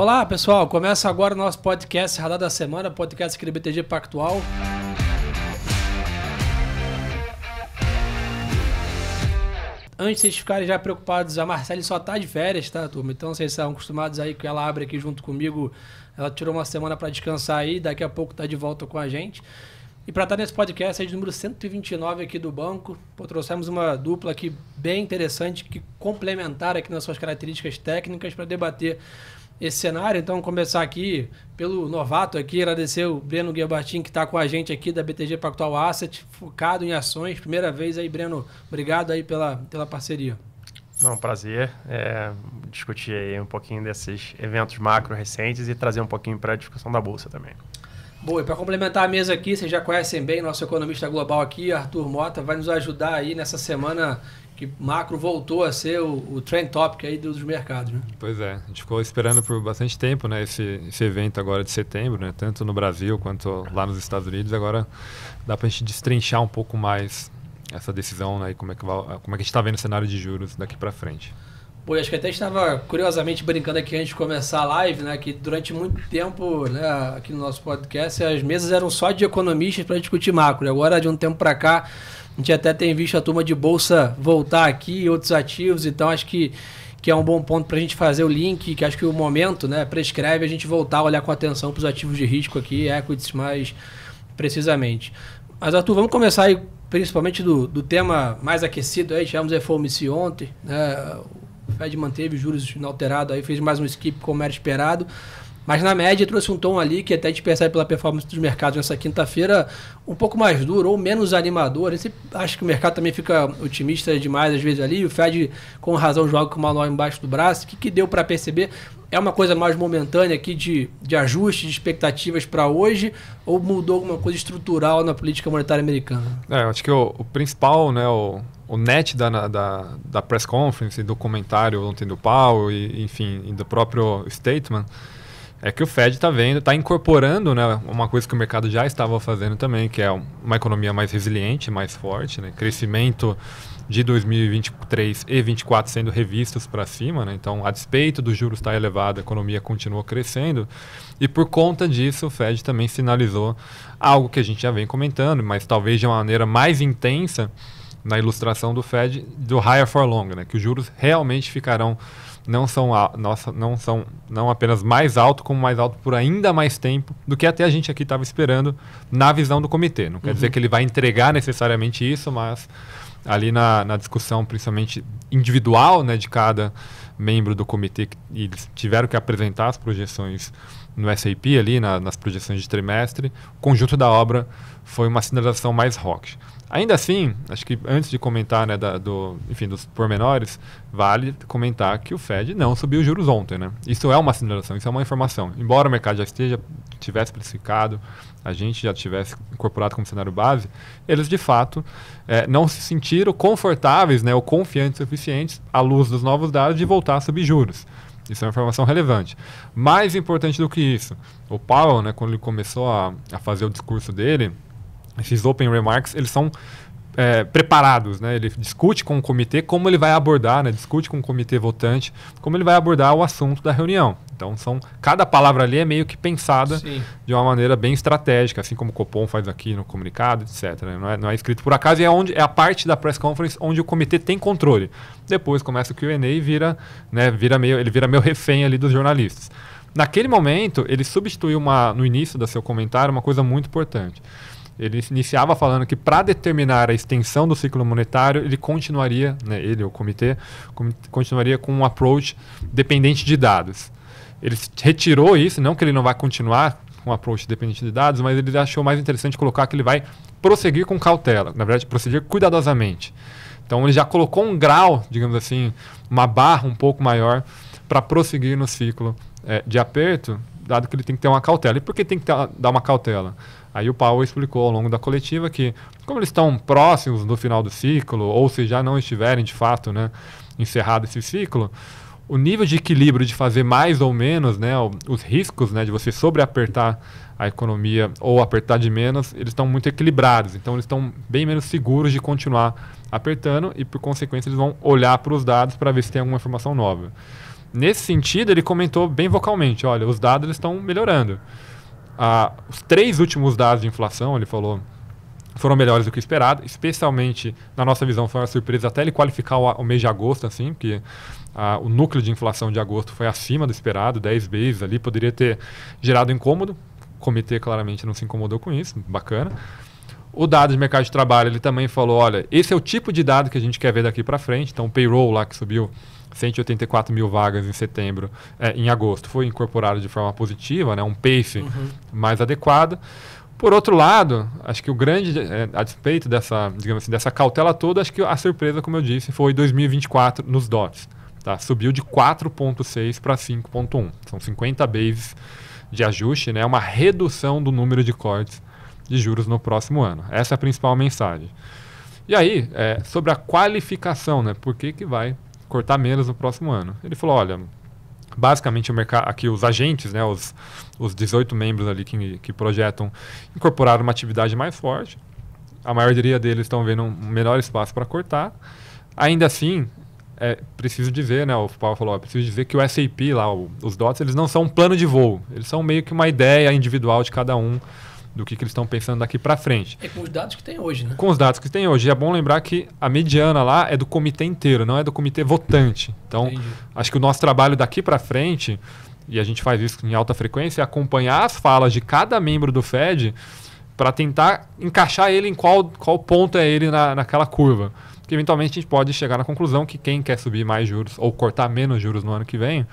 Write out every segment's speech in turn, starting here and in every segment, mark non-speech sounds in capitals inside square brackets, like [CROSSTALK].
Olá, pessoal. Começa agora o nosso podcast Radar da Semana, podcast aqui do BTG Pactual. Antes de vocês ficarem já preocupados, a Marcele só tá de férias, tá, turma? Então vocês estão acostumados aí que ela abre aqui junto comigo. Ela tirou uma semana para descansar aí, daqui a pouco tá de volta com a gente. E para estar tá nesse podcast é de número 129 aqui do banco, pô, trouxemos uma dupla aqui bem interessante que complementar aqui nas suas características técnicas para debater esse cenário. Então, começar aqui pelo novato aqui, agradecer o Breno Guiabatim que está com a gente aqui da BTG Pactual Asset, focado em ações. Primeira vez aí, Breno, obrigado aí pela, pela parceria. Não, prazer é, discutir aí um pouquinho desses eventos macro recentes e trazer um pouquinho para a discussão da Bolsa também. Boa, e para complementar a mesa aqui, vocês já conhecem bem nosso economista global aqui, Arthur Mota, vai nos ajudar aí nessa semana que macro voltou a ser o, o trend topic aí dos mercados. Né? Pois é, a gente ficou esperando por bastante tempo né, esse, esse evento agora de setembro, né, tanto no Brasil quanto lá nos Estados Unidos. Agora dá para a gente destrinchar um pouco mais essa decisão né, e como é que, como é que a gente está vendo o cenário de juros daqui para frente. Pô, acho que até estava curiosamente brincando aqui antes de começar a live, né? Que durante muito tempo, né, aqui no nosso podcast, as mesas eram só de economistas para discutir macro. E agora, de um tempo para cá, a gente até tem visto a turma de bolsa voltar aqui, outros ativos, então acho que, que é um bom ponto para a gente fazer o link, que acho que o momento né, prescreve a gente voltar a olhar com atenção para os ativos de risco aqui, equities mais precisamente. Mas Arthur, vamos começar aí principalmente do, do tema mais aquecido aí, tivemos FOMC ontem, né? o Fed manteve os juros inalterados aí, fez mais um skip como era esperado. Mas na média trouxe um tom ali que até a gente percebe pela performance dos mercados nessa quinta-feira um pouco mais duro ou menos animador. acho que o mercado também fica otimista demais às vezes ali. O Fed, com razão, joga com o manual embaixo do braço. O que, que deu para perceber? É uma coisa mais momentânea aqui de, de ajuste de expectativas para hoje ou mudou alguma coisa estrutural na política monetária americana? É, acho que o, o principal, né, o, o net da, da, da press conference, do comentário ontem do Powell, e, enfim, e do próprio statement, é que o Fed está vendo, está incorporando né, uma coisa que o mercado já estava fazendo também, que é uma economia mais resiliente, mais forte, né, crescimento de 2023 e 2024 sendo revistos para cima, né? então a despeito dos juros estar tá elevado, a economia continua crescendo e por conta disso o Fed também sinalizou algo que a gente já vem comentando, mas talvez de uma maneira mais intensa na ilustração do Fed do higher for longer, né? que os juros realmente ficarão não são, nossa, não são não apenas mais alto, como mais alto por ainda mais tempo do que até a gente aqui estava esperando na visão do comitê. Não quer dizer uhum. que ele vai entregar necessariamente isso, mas ali na, na discussão, principalmente individual, né, de cada membro do comitê, que, eles tiveram que apresentar as projeções no SAP, ali na, nas projeções de trimestre, o conjunto da obra foi uma sinalização mais rock. Ainda assim, acho que antes de comentar né, da, do, enfim, dos pormenores, vale comentar que o Fed não subiu os juros ontem. Né? Isso é uma sinalização, isso é uma informação. Embora o mercado já esteja, tivesse precificado, a gente já tivesse incorporado como cenário base, eles de fato é, não se sentiram confortáveis né, ou confiantes suficientes, à luz dos novos dados, de voltar a subir juros. Isso é uma informação relevante. Mais importante do que isso, o Powell, né, quando ele começou a, a fazer o discurso dele, esses open remarks, eles são é, preparados, né? Ele discute com o comitê como ele vai abordar, né? Discute com o comitê votante como ele vai abordar o assunto da reunião. Então são cada palavra ali é meio que pensada Sim. de uma maneira bem estratégica, assim como o Copom faz aqui no comunicado, etc. Né? Não é, não é escrito por acaso e é onde é a parte da press conference onde o comitê tem controle. Depois começa o Q&A e vira, né? Vira meio ele vira meio refém ali dos jornalistas. Naquele momento ele substituiu uma no início do seu comentário uma coisa muito importante ele iniciava falando que para determinar a extensão do ciclo monetário, ele continuaria, né, ele, o comitê, continuaria com um approach dependente de dados. Ele retirou isso, não que ele não vai continuar com um approach dependente de dados, mas ele achou mais interessante colocar que ele vai prosseguir com cautela, na verdade, prosseguir cuidadosamente. Então ele já colocou um grau, digamos assim, uma barra um pouco maior para prosseguir no ciclo é, de aperto, dado que ele tem que ter uma cautela. E por que tem que ter, dar uma cautela? Aí o Powell explicou ao longo da coletiva que, como eles estão próximos do final do ciclo, ou se já não estiverem de fato né, encerrado esse ciclo, o nível de equilíbrio de fazer mais ou menos, né, os riscos né, de você sobreapertar a economia ou apertar de menos, eles estão muito equilibrados. Então, eles estão bem menos seguros de continuar apertando e, por consequência, eles vão olhar para os dados para ver se tem alguma informação nova. Nesse sentido, ele comentou bem vocalmente: olha, os dados estão melhorando os três últimos dados de inflação, ele falou, foram melhores do que esperado, especialmente na nossa visão foi uma surpresa até ele qualificar o, o mês de agosto, assim, porque o núcleo de inflação de agosto foi acima do esperado, 10 vezes ali, poderia ter gerado incômodo, o comitê claramente não se incomodou com isso, bacana. O dado de mercado de trabalho, ele também falou, olha, esse é o tipo de dado que a gente quer ver daqui para frente, então o payroll lá que subiu 184 mil vagas em setembro, é, em agosto, foi incorporado de forma positiva, né, um pace uhum. mais adequado. Por outro lado, acho que o grande, é, a despeito dessa, digamos assim, dessa cautela toda, acho que a surpresa, como eu disse, foi 2024 nos DOTs. Tá? Subiu de 4,6 para 5,1. São 50 bases de ajuste, né? uma redução do número de cortes de juros no próximo ano. Essa é a principal mensagem. E aí, é, sobre a qualificação, né? por que, que vai cortar menos no próximo ano. Ele falou, olha, basicamente o mercado aqui os agentes, né, os, os 18 membros ali que, que projetam incorporaram uma atividade mais forte. A maioria deles estão vendo um melhor espaço para cortar. Ainda assim, é, preciso dizer, né, o Paulo falou, preciso dizer que o SAP lá, o, os DOTs, eles não são um plano de voo. Eles são meio que uma ideia individual de cada um do que, que eles estão pensando daqui para frente. É com os dados que tem hoje, né? Com os dados que tem hoje. É bom lembrar que a mediana lá é do comitê inteiro, não é do comitê votante. Então, Entendi. acho que o nosso trabalho daqui para frente, e a gente faz isso em alta frequência, é acompanhar as falas de cada membro do Fed para tentar encaixar ele em qual, qual ponto é ele na, naquela curva. Porque eventualmente a gente pode chegar na conclusão que quem quer subir mais juros ou cortar menos juros no ano que vem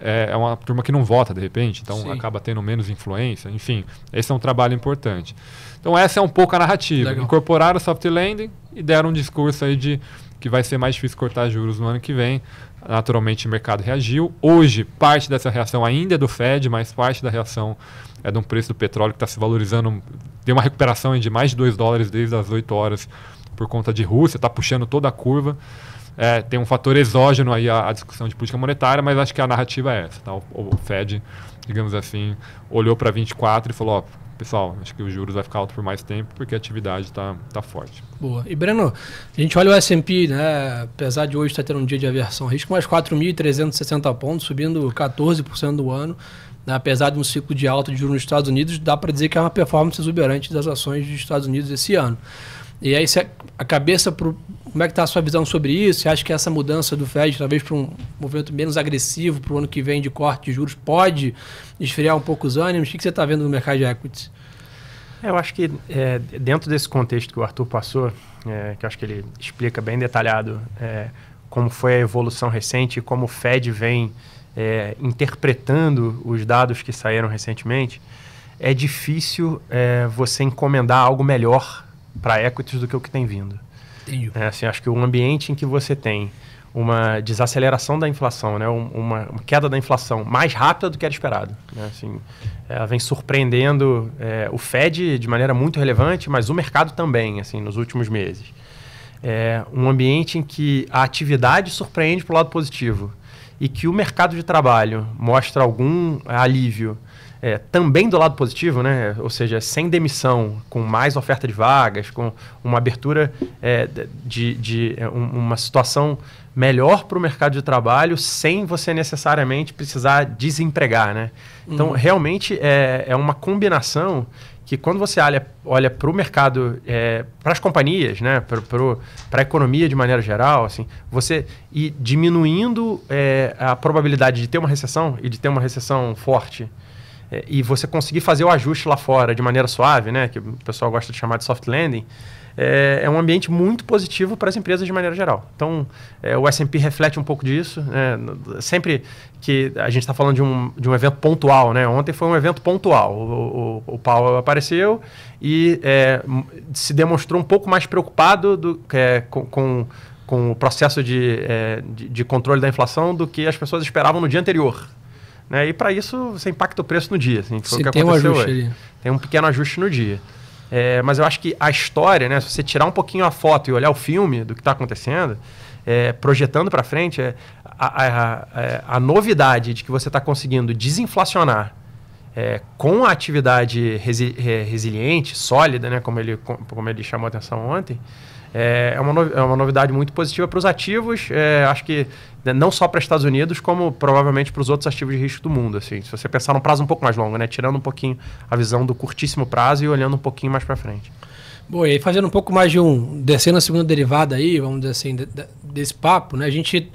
é, é, uma turma que não vota de repente, então Sim. acaba tendo menos influência. Enfim, esse é um trabalho importante. Então essa é um pouco a narrativa. Legal. Incorporaram o soft landing e deram um discurso aí de que vai ser mais difícil cortar juros no ano que vem. Naturalmente o mercado reagiu. Hoje, parte dessa reação ainda é do Fed, mas parte da reação é de um preço do petróleo que está se valorizando, deu uma recuperação de mais de 2 dólares desde as 8 horas por conta de Rússia, está puxando toda a curva. É, tem um fator exógeno aí à, discussão de política monetária, mas acho que a narrativa é essa. Tá? O, o Fed, digamos assim, olhou para 24 e falou, ó, pessoal, acho que os juros vai ficar alto por mais tempo porque a atividade está tá forte. Boa. E Breno, a gente olha o S&P, né, apesar de hoje estar tá tendo um dia de aversão risco, mais 4.360 pontos, subindo 14% do ano, né, apesar de um ciclo de alta de juros nos Estados Unidos, dá para dizer que é uma performance exuberante das ações dos Estados Unidos esse ano. E aí a cabeça pro, como é que está a sua visão sobre isso? Você acha que essa mudança do Fed, talvez para um movimento menos agressivo para o ano que vem de corte de juros, pode esfriar um pouco os ânimos? O que você está vendo no mercado de equities? É, eu acho que é, dentro desse contexto que o Arthur passou, é, que eu acho que ele explica bem detalhado é, como foi a evolução recente e como o Fed vem é, interpretando os dados que saíram recentemente, é difícil é, você encomendar algo melhor para equities do que o que tem vindo. É, assim, acho que o ambiente em que você tem uma desaceleração da inflação, né? uma, uma queda da inflação mais rápida do que era esperado. Né? Assim, é, ela vem surpreendendo é, o Fed de maneira muito relevante, mas o mercado também, assim, nos últimos meses. É um ambiente em que a atividade surpreende para o lado positivo e que o mercado de trabalho mostra algum alívio é, também do lado positivo, né? ou seja, sem demissão, com mais oferta de vagas, com uma abertura é, de, de é, um, uma situação melhor para o mercado de trabalho, sem você necessariamente precisar desempregar. Né? Então, uhum. realmente é, é uma combinação que quando você olha olha para o mercado é, para as companhias né para a economia de maneira geral assim você e diminuindo é, a probabilidade de ter uma recessão e de ter uma recessão forte é, e você conseguir fazer o ajuste lá fora de maneira suave, né, que o pessoal gosta de chamar de soft landing, é, é um ambiente muito positivo para as empresas de maneira geral. Então, é, o S&P reflete um pouco disso. Né? Sempre que a gente está falando de um, de um evento pontual, né? ontem foi um evento pontual. O, o, o Powell apareceu e é, se demonstrou um pouco mais preocupado do, é, com, com com o processo de, é, de, de, controle da inflação do que as pessoas esperavam no dia anterior. Né? E para isso você impacta o preço no dia. Assim, foi o que tem aconteceu um ajuste hoje. Ali. Tem um pequeno ajuste no dia. É, mas eu acho que a história, né, se você tirar um pouquinho a foto e olhar o filme do que está acontecendo, é, projetando para frente, é, a, a, a, é, a, novidade de que você está conseguindo desinflacionar é, com a atividade resi, é, resiliente, sólida, né, como, ele, como ele chamou a atenção ontem, é, é, uma, é uma novidade muito positiva para os ativos, é, acho que né, não só para Estados Unidos, como provavelmente para os outros ativos de risco do mundo. Assim, se você pensar num prazo um pouco mais longo, né? tirando um pouquinho a visão do curtíssimo prazo e olhando um pouquinho mais para frente. Bom, e aí fazendo um pouco mais de um. descendo a segunda derivada aí, vamos dizer assim, de, de, desse papo, né? A gente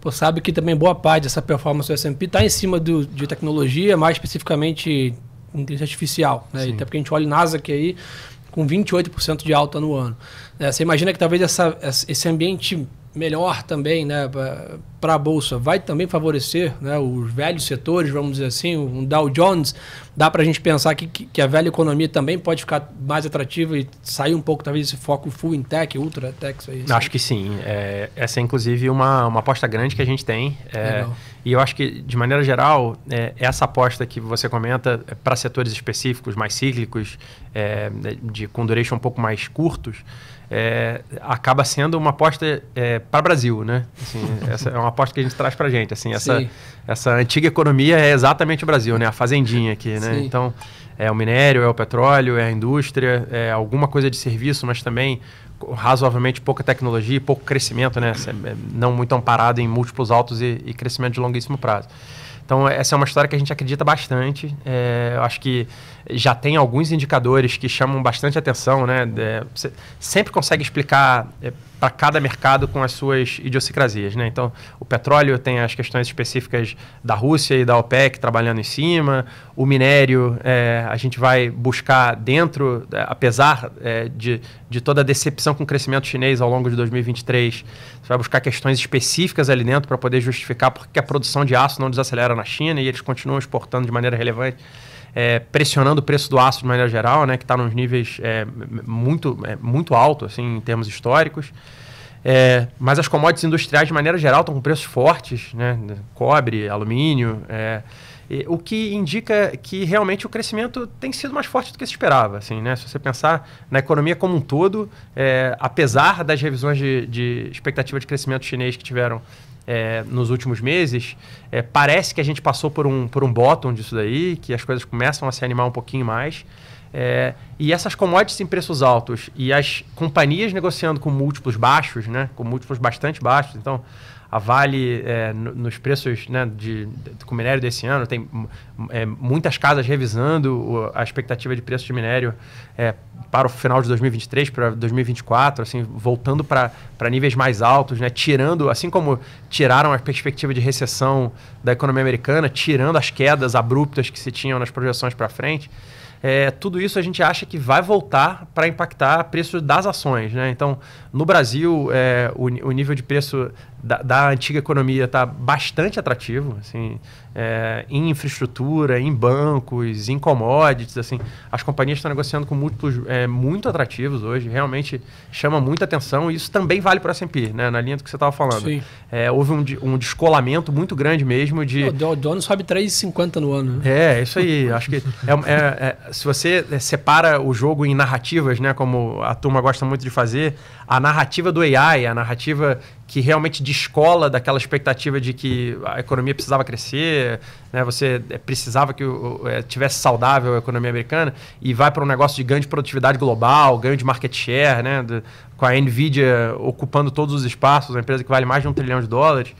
pô, sabe que também boa parte dessa performance do SP está em cima do, de tecnologia, mais especificamente inteligência artificial. Né? Até porque a gente olha o NASA que aí com 28% de alta no ano. É, você imagina que talvez essa, esse ambiente melhor também né, para a Bolsa vai também favorecer né, os velhos setores, vamos dizer assim, o Dow Jones. Dá para a gente pensar que, que a velha economia também pode ficar mais atrativa e sair um pouco, talvez, esse foco full em tech, ultra tech. Isso aí, Acho que sim. É, essa é, inclusive, uma, uma aposta grande que a gente tem. É, Legal e eu acho que, de maneira geral, é, essa aposta que você comenta é para setores específicos, mais cíclicos, é, né, de, com duration um pouco mais curtos, é, acaba sendo uma aposta é, para Brasil, né? Assim, [LAUGHS] essa é uma aposta que a gente traz para a gente. Assim, essa, essa antiga economia é exatamente o Brasil, né? A fazendinha aqui, né? Sim. Então, é o minério, é o petróleo, é a indústria, é alguma coisa de serviço, mas também razoavelmente pouca tecnologia e pouco crescimento, né? É não muito amparado em múltiplos altos e, e crescimento de longuíssimo prazo. Então, essa é uma história que a gente acredita bastante. É, eu acho que já tem alguns indicadores que chamam bastante atenção, né? você é, sempre consegue explicar é, para cada mercado com as suas idiosincrasias, né? Então, o petróleo tem as questões específicas da Rússia e da OPEC trabalhando em cima, o minério é, a gente vai buscar dentro, é, apesar é, de, de toda a decepção com o crescimento chinês ao longo de 2023, você vai buscar questões específicas ali dentro para poder justificar porque a produção de aço não desacelera na China e eles continuam exportando de maneira relevante é, pressionando o preço do aço de maneira geral, né, que está nos níveis é, muito, é, muito alto assim, em termos históricos. É, mas as commodities industriais, de maneira geral, estão com preços fortes, né? cobre, alumínio, é, o que indica que realmente o crescimento tem sido mais forte do que se esperava. Assim, né? Se você pensar na economia como um todo, é, apesar das revisões de, de expectativa de crescimento chinês que tiveram é, nos últimos meses, é, parece que a gente passou por um, por um bottom disso daí, que as coisas começam a se animar um pouquinho mais. É, e essas commodities em preços altos e as companhias negociando com múltiplos baixos, né, com múltiplos bastante baixos, então a Vale é, nos preços né, de, de, com minério desse ano, tem é, muitas casas revisando a expectativa de preço de minério é, para o final de 2023, para 2024, assim, voltando para níveis mais altos, né? tirando, assim como tiraram a perspectiva de recessão da economia americana, tirando as quedas abruptas que se tinham nas projeções para frente, é, tudo isso a gente acha que vai voltar para impactar preços das ações. Né? Então, no Brasil, é, o, o, nível de preço da, da antiga economia está bastante atrativo. Assim, é, em infraestrutura, em bancos, em commodities, assim, as companhias estão negociando com múltiplos é, muito atrativos hoje, realmente chama muita atenção e isso também vale para a S&P, né, na linha do que você estava falando. É, houve um, um, descolamento muito grande mesmo de... O, dono sobe 3,50 no ano. Né? É, isso aí, [LAUGHS] acho que é, é, é, se você separa o jogo em narrativas, né, como a turma gosta muito de fazer, a narrativa do AI, a narrativa que realmente descola daquela expectativa de que a economia precisava crescer, né? você é, precisava que é, tivesse saudável a economia americana e vai para um negócio de ganho de produtividade global, ganho de market share, né? com a Nvidia ocupando todos os espaços, uma empresa que vale mais de um trilhão de dólares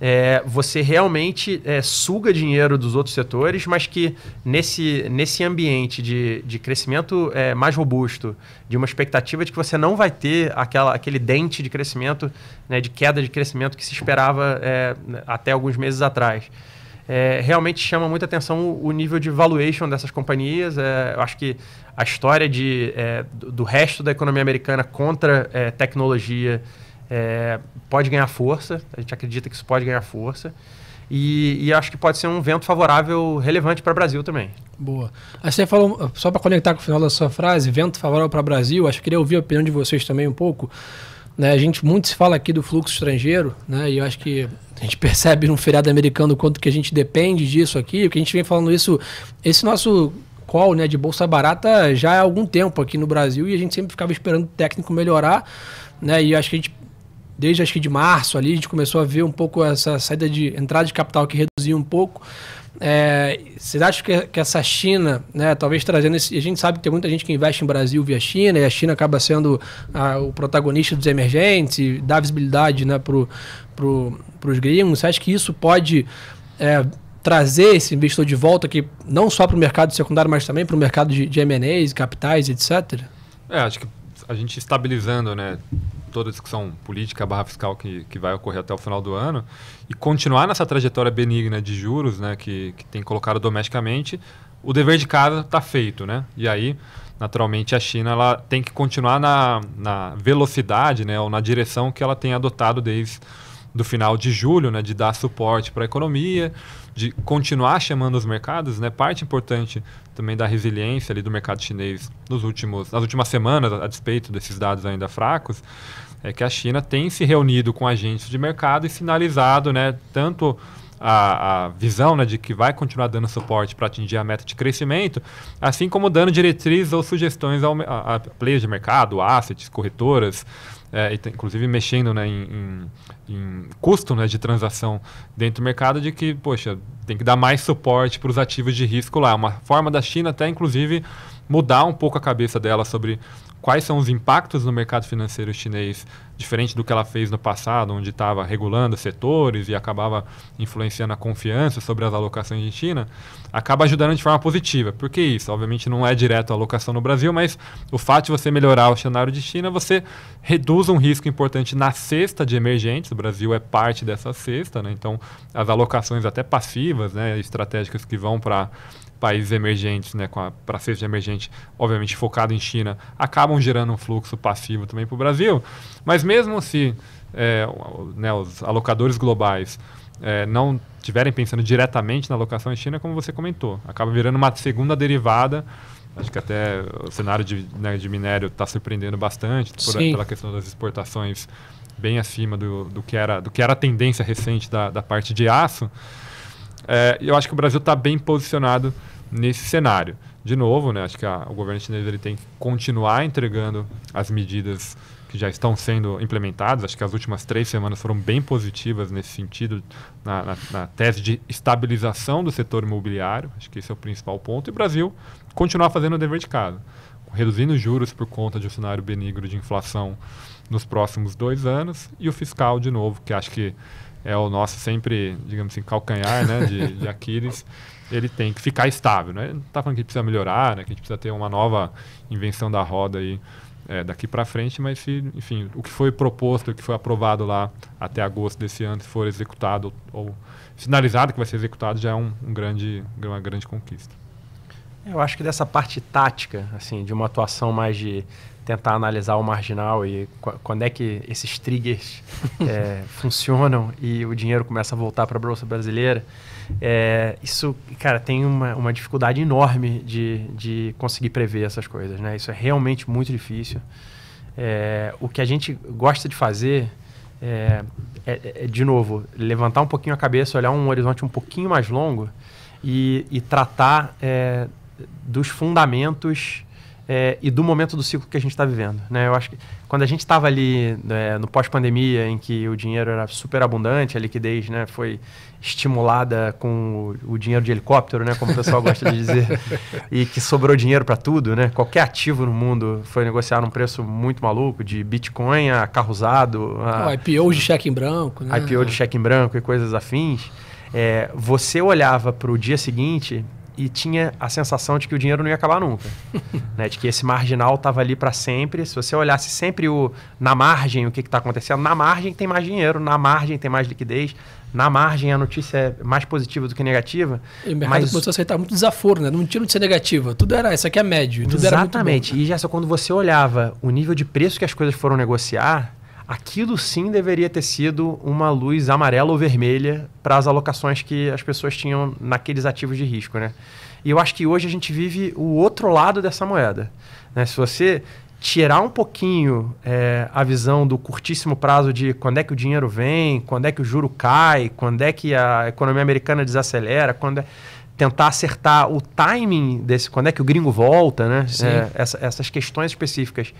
é, você realmente é, suga dinheiro dos outros setores, mas que nesse, nesse ambiente de, de crescimento é, mais robusto, de uma expectativa de que você não vai ter aquela, aquele dente de crescimento, né, de queda de crescimento que se esperava é, até alguns meses atrás. É, realmente chama muita atenção o, o, nível de valuation dessas companhias. É, eu acho que a história de, do resto da economia americana contra tecnologia é, pode ganhar força, a gente acredita que isso pode ganhar força. E, e acho que pode ser um vento favorável relevante para o Brasil também. Boa. Aí você falou, só para conectar com o final da sua frase, vento favorável para o Brasil, acho que queria ouvir a opinião de vocês também um pouco. Né, a gente muito se fala aqui do fluxo estrangeiro, né, e eu acho que a gente [LAUGHS] percebe no feriado americano o quanto que a gente depende disso aqui, o que a gente vem falando isso, esse nosso call né, de bolsa barata já há algum tempo aqui no Brasil e a gente sempre ficava esperando o técnico melhorar, né, e acho que a gente desde acho que de março ali, a gente começou a ver um pouco essa saída de entrada de capital que reduziu um pouco. É, acha que, que, essa China, né, talvez trazendo esse, A gente sabe que tem muita gente que investe em Brasil via China, e a China acaba sendo o protagonista dos emergentes, dá visibilidade né, para pro, os gringos. Você acha que isso pode é, trazer esse investidor de volta aqui, não só para o mercado secundário, mas também para o mercado de, de M&As, capitais, etc.? É, acho que a gente estabilizando, né? toda a discussão política barra fiscal que, que vai ocorrer até o final do ano e continuar nessa trajetória benigna de juros né, que, que tem colocado domesticamente, o dever de casa está feito. Né? E aí, naturalmente, a China ela tem que continuar na, na velocidade né, ou na direção que ela tem adotado desde do final de julho, né, de dar suporte para a economia, de continuar chamando os mercados, né? Parte importante também da resiliência ali do mercado chinês nos últimos, nas últimas semanas, a, despeito desses dados ainda fracos, é que a China tem se reunido com agentes de mercado e sinalizado, né? Tanto a, a, visão né, de que vai continuar dando suporte para atingir a meta de crescimento, assim como dando diretrizes ou sugestões ao, a, a players de mercado, assets, corretoras, é, inclusive mexendo né, em, em em custo né, de transação dentro do mercado de que, poxa, tem que dar mais suporte para os ativos de risco lá. É uma forma da China até, inclusive, mudar um pouco a cabeça dela sobre quais são os impactos no mercado financeiro chinês, diferente do que ela fez no passado, onde estava regulando setores e acabava influenciando a confiança sobre as alocações em China, acaba ajudando de forma positiva. Por que isso? Obviamente não é direto a alocação no Brasil, mas o fato de você melhorar o cenário de China, você reduz um risco importante na cesta de emergentes. O Brasil é parte dessa cesta, né? então as alocações até passivas, né, estratégicas que vão para países emergentes, né, a cesta de emergente, obviamente focado em China, acabam gerando um fluxo passivo também para o Brasil. Mas mesmo se é, né, os alocadores globais é, não estiverem pensando diretamente na alocação em China, como você comentou, acaba virando uma segunda derivada. Acho que até o cenário de, né, de minério está surpreendendo bastante por, pela questão das exportações bem acima do, do, que, era, do que era a tendência recente da, da parte de aço. É, eu acho que o Brasil está bem posicionado nesse cenário. De novo, né, acho que a, o governo chinês ele tem que continuar entregando as medidas que já estão sendo implementadas. Acho que as últimas três semanas foram bem positivas nesse sentido, na, na, na tese de estabilização do setor imobiliário. Acho que esse é o principal ponto. E o Brasil continuar fazendo o dever de casa, reduzindo juros por conta de um cenário benigno de inflação nos próximos dois anos. E o fiscal, de novo, que acho que é o nosso sempre, digamos assim, calcanhar né, de, de Aquiles, ele tem que ficar estável. Né? Não está falando que precisa melhorar, né, que a gente precisa ter uma nova invenção da roda aí é, daqui para frente, mas se, enfim, o que foi proposto, o que foi aprovado lá até agosto desse ano, se for executado ou sinalizado que vai ser executado, já é um, um grande, uma grande conquista. Eu acho que dessa parte tática, assim, de uma atuação mais de tentar analisar o marginal e quando é que esses triggers [LAUGHS] é, funcionam e o dinheiro começa a voltar para a Bolsa Brasileira, é, isso, cara, tem uma, uma dificuldade enorme de, de conseguir prever essas coisas, né? Isso é realmente muito difícil. É, o que a gente gosta de fazer é, é, é de novo, levantar um pouquinho a cabeça, olhar um horizonte um pouquinho mais longo e, e tratar é, dos fundamentos é, e do momento do ciclo que a gente está vivendo. Né? Eu acho que quando a gente estava ali é, no pós-pandemia, em que o dinheiro era super abundante, a liquidez né, foi estimulada com o, dinheiro de helicóptero, né, como o pessoal gosta de dizer, [LAUGHS] e que sobrou dinheiro para tudo. Né? Qualquer ativo no mundo foi negociado num preço muito maluco, de Bitcoin a carro usado. A, IPO de cheque em branco. Né? IPO de cheque em branco e coisas afins. É, você olhava para o dia seguinte e tinha a sensação de que o dinheiro não ia acabar nunca. [LAUGHS] né? De que esse marginal estava ali para sempre. Se você olhasse sempre o, na margem o que está acontecendo, na margem tem mais dinheiro, na margem tem mais liquidez, na margem a notícia é mais positiva do que negativa. E o mercado mas... começou a aceitar muito desaforo, né? Não tinha ser negativa. Tudo era, isso aqui é médio. Exatamente. E já só quando você olhava o nível de preço que as coisas foram negociar, aquilo sim deveria ter sido uma luz amarela ou vermelha para as alocações que as pessoas tinham naqueles ativos de risco, né? E eu acho que hoje a gente vive o outro lado dessa moeda. Né? Se você tirar um pouquinho é, a visão do curtíssimo prazo de quando é que o dinheiro vem, quando é que o juro cai, quando é que a economia americana desacelera, quando é tentar acertar o timing desse, quando é que o gringo volta, né? É, essa, essas questões específicas.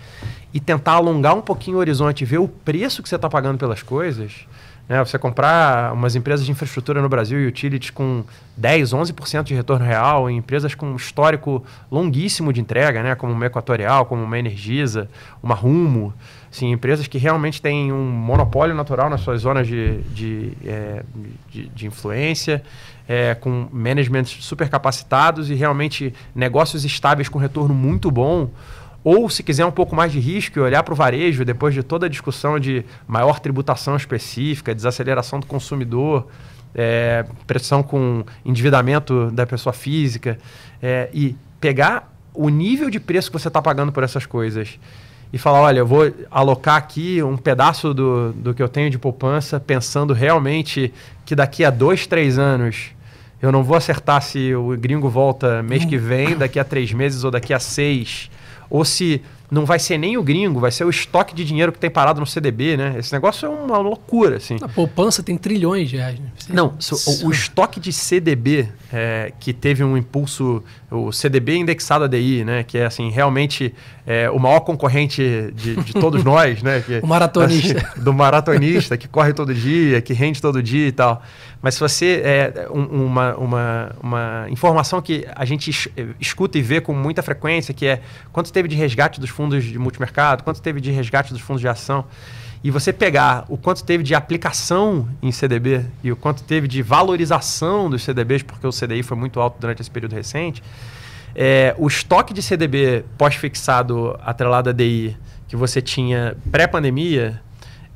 E tentar alongar um pouquinho o horizonte, ver o preço que você está pagando pelas coisas. Né? Você comprar umas empresas de infraestrutura no Brasil, utilities com 10, 11% de retorno real, em empresas com um histórico longuíssimo de entrega, né? como uma Equatorial, como uma Energisa, uma Rumo. Sim, empresas que realmente têm um monopólio natural nas suas zonas de, de, é, de, de influência, é, com managements super capacitados e realmente negócios estáveis com retorno muito bom. Ou, se quiser um pouco mais de risco e olhar para o varejo, depois de toda a discussão de maior tributação específica, desaceleração do consumidor, é, pressão com endividamento da pessoa física, é, e pegar o nível de preço que você está pagando por essas coisas e falar: olha, eu vou alocar aqui um pedaço do, do que eu tenho de poupança, pensando realmente que daqui a dois, três anos eu não vou acertar se o gringo volta mês que vem, daqui a três meses ou daqui a seis. Ou se não vai ser nem o gringo, vai ser o estoque de dinheiro que tem parado no CDB, né? Esse negócio é uma loucura, assim. A poupança tem trilhões de reais, né? Não, o, o, estoque de CDB é, que teve um impulso, o CDB indexado a DI, né? Que é, assim, realmente é, o maior concorrente de, de todos [LAUGHS] nós, né? Que, o maratonista. Assim, [LAUGHS] do maratonista, que corre todo dia, que rende todo dia e tal. Mas se você. É, um, uma, uma, uma informação que a gente es, é, escuta e vê com muita frequência, que é quanto teve de resgate dos fundos de multimercado, quanto teve de resgate dos fundos de ação e você pegar o quanto teve de aplicação em CDB e o quanto teve de valorização dos CDBs, porque o CDI foi muito alto durante esse período recente, é, o estoque de CDB pós-fixado atrelado a DI que você tinha pré-pandemia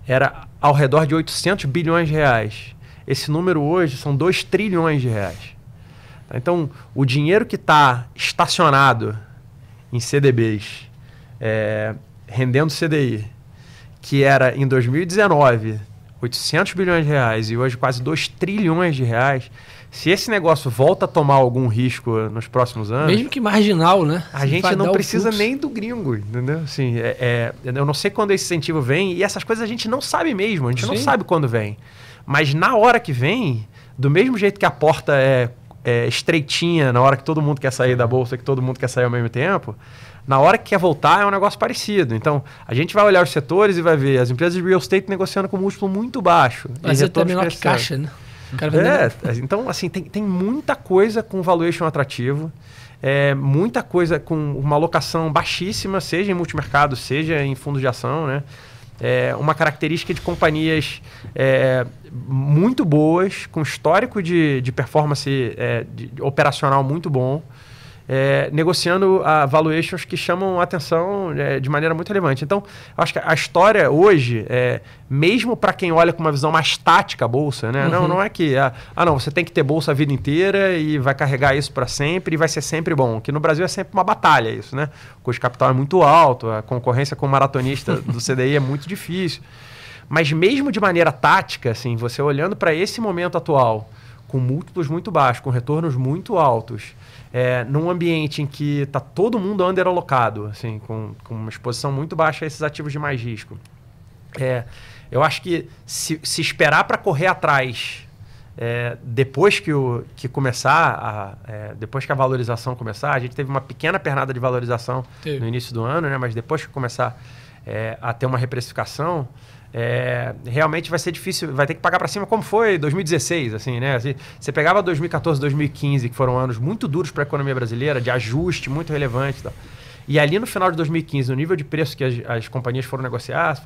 era ao redor de 800 bilhões de reais. Esse número hoje são 2 trilhões de reais. Tá? Então, o dinheiro que está estacionado em CDBs, é, rendendo CDI, que era em 2019 800 bilhões de reais e hoje quase 2 trilhões de reais, se esse negócio volta a tomar algum risco nos próximos anos. Mesmo que marginal, né? A se gente não precisa nem do gringo, entendeu? Assim, é, é, eu não sei quando esse incentivo vem e essas coisas a gente não sabe mesmo, a gente Sim. não sabe quando vem. Mas na hora que vem, do mesmo jeito que a porta é, é estreitinha, na hora que todo mundo quer sair da bolsa, que todo mundo quer sair ao mesmo tempo, na hora que quer voltar é um negócio parecido. Então, a gente vai olhar os setores e vai ver as empresas de real estate negociando com múltiplo muito baixo. Mas e é até menor que caixa, né? É, é, então, assim, tem, tem muita coisa com valuation atrativo. É, muita coisa com uma alocação baixíssima, seja em multimercado, seja em fundos de ação, né? É uma característica de companhias é, muito boas, com histórico de, de performance é, de, operacional muito bom é, negociando a valuations que chamam a atenção é, de maneira muito relevante. Então, acho que a história hoje, é, mesmo para quem olha com uma visão mais tática a bolsa, né? Uhum. não, não é que ah, ah, não, você tem que ter bolsa a vida inteira e vai carregar isso para sempre e vai ser sempre bom. Que no Brasil é sempre uma batalha isso, né? O custo de capital é muito alto, a concorrência com o maratonista [LAUGHS] do CDI é muito difícil. Mas mesmo de maneira tática, assim, você olhando para esse momento atual, com múltiplos muito baixos, com retornos muito altos, é, num ambiente em que está todo mundo underalocado, assim, com, com uma exposição muito baixa a esses ativos de mais risco, é, eu acho que se, se esperar para correr atrás é, depois que, o, que começar, a, é, depois que a valorização começar, a gente teve uma pequena pernada de valorização Sim. no início do ano, né? mas depois que começar é, a ter uma reprecificação, é, realmente vai ser difícil, vai ter que pagar para cima como foi 2016, assim, né? Assim, você pegava 2014, 2015, que foram anos muito duros para a economia brasileira, de ajuste muito relevante e tal. E ali no final de 2015, no nível de preço que as, as companhias foram negociar,